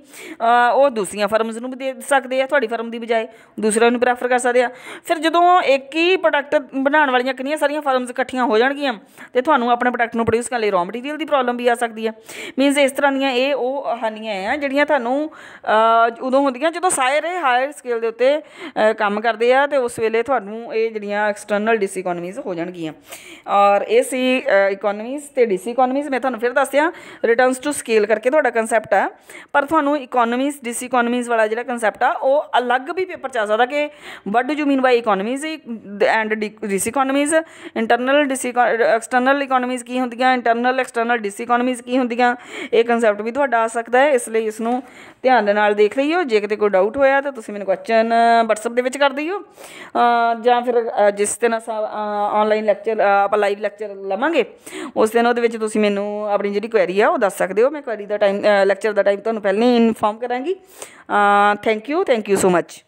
ਉਹ ਦੂਸਰੀਆਂ ਫਰਮਸ ਨੂੰ ਵੀ ਦੇ ਸਕਦੇ ਆ ਤੁਹਾਡੀ ਫਰਮ ਦੀ ਬਜਾਏ ਦੂਸਰਿਆਂ ਨੂੰ ਪ੍ਰੈਫਰ ਕਰ ਸਕਦੇ ਆ ਫਿਰ ਜਦੋਂ ਇੱਕ ਹੀ ਪ੍ਰੋਡਕਟ ਬਣਾਉਣ ਵਾਲੀਆਂ ਕਿੰਨੀਆਂ ਸਾਰੀਆਂ ਫਰਮਸ ਇਕੱਠੀਆਂ ਹੋ ਜਾਣਗੀਆਂ ਤੇ ਤੁਹਾਨੂੰ ਆਪਣੇ ਪ੍ਰੋਡਕਟ ਨੂੰ ਪ੍ਰੋਡਿਊਸ ਕਰਨ ਲਈ ਰॉ ਮਟੀਰੀਅਲ ਦੀ ਪ੍ਰੋਬਲਮ ਵੀ ਆ ਸਕਦੀ ਹੈ ਮੀਨਸ ਇਸ ਤਰ੍ਹਾਂ ਦੀਆਂ ਇਹ ਉਹ ਹਾਨੀਆਂ ਆ ਜਿਹੜੀਆਂ ਤੁਹਾਨੂੰ ਉਦੋਂ ਹੁੰਦੀਆਂ ਜਦੋਂ ਸਾਰੇ ਹਾਇਰ ਸਕੇਲ ਦੇ ਉੱਤੇ ਕੰਮ ਕਰਦੇ ਆ ਤੇ ਉਸ ਵੇਲੇ ਤੁਹਾਨੂੰ ਇਹ ਜਿਹੜੀਆਂ ਐਕਸਟਰਨਲ ਡਿਸ ਇਕਨੋਮੀਜ਼ ਹੋ ਜਾਣਗੀਆਂ ਔਰ ਇਹ ਸੀ ਇਕਨੋਮੀਜ਼ ਤੇ ਡਿਸ ਇਕਨੋਮੀਜ਼ ਮੈਂ ਤੁਹਾਨੂੰ ਫਿਰ ਦੱਸਿਆ ਰਿਟਰਨਸ ਟੂ ਸਕੇਲ ਕਰਕੇ ਤੁਹਾਡਾ ਕਨਸੈਪਟ ਆ ਪਰ ਤੁਹਾਨੂੰ ਇਕਨੋਮੀਜ਼ ਡਿਸ ਇਕਨੋਮੀਜ਼ ਵਾਲਾ ਜਿਹੜਾ ਕਨਸੈਪਟ ਆ ਉਹ ਅਲੱਗ ਵੀ ਪੇਪਰ ਚ ਆ ਸਕਦਾ ਕਿ what do you mean by economies and diseconomies internal dis external economies ਕੀ ਹੁੰਦੀਆਂ ਇੰਟਰਨਲ ਐਕਸਟਰਨਲ ਡਿਸ ਇਕਨੋਮੀਜ਼ ਕੀ ਹੁੰਦੀਆਂ ਇਹ ਕਨਸੈਪਟ ਵੀ ਤੁਹਾਡਾ ਆ ਸਕਦਾ ਹੈ ਇਸ ਲਈ ਇਸ ਨੂੰ ਧਿਆਨ ਦੇ ਨਾਲ ਦੇਖ ਲਈਓ ਜੇ ਕਿਤੇ ਕੋਈ ਡਾਊਟ ਹੋਇਆ ਤਾਂ ਤੁਸੀਂ ਮੈਨੂੰ ਕੁਐਸਚਨ WhatsApp ਦੇ ਵਿੱਚ ਕਰ ਦਿਓ ਜਾਂ ਫਿਰ ਜਿਸ ਦਿਨ ਆਨਲਾਈਨ ਲੈਕਚਰ ਆਪਾਂ ਲਾਈਵ ਲੈਕਚਰ ਲਵਾਂਗੇ ਉਸ ਦਿਨ ਉਹਦੇ ਵਿੱਚ ਤੁਸੀਂ ਮੈਨੂੰ ਆਪਣੀ ਜਿਹੜੀ ਕੁਐਰੀ ਆ ਉਹ ਦੱਸ ਸਕਦੇ ਹੋ ਮੈਂ ਕੁਐਰੀ ਦਾ ਟਾਈਮ ਲੈਕਚਰ ਦਾ ਟਾਈਮ ਤੁਹਾਨੂੰ ਪਹਿਲਾਂ ਹੀ ਇਨਫੋਰਮ ਕਰਾਂਗੀ thank you thank you so much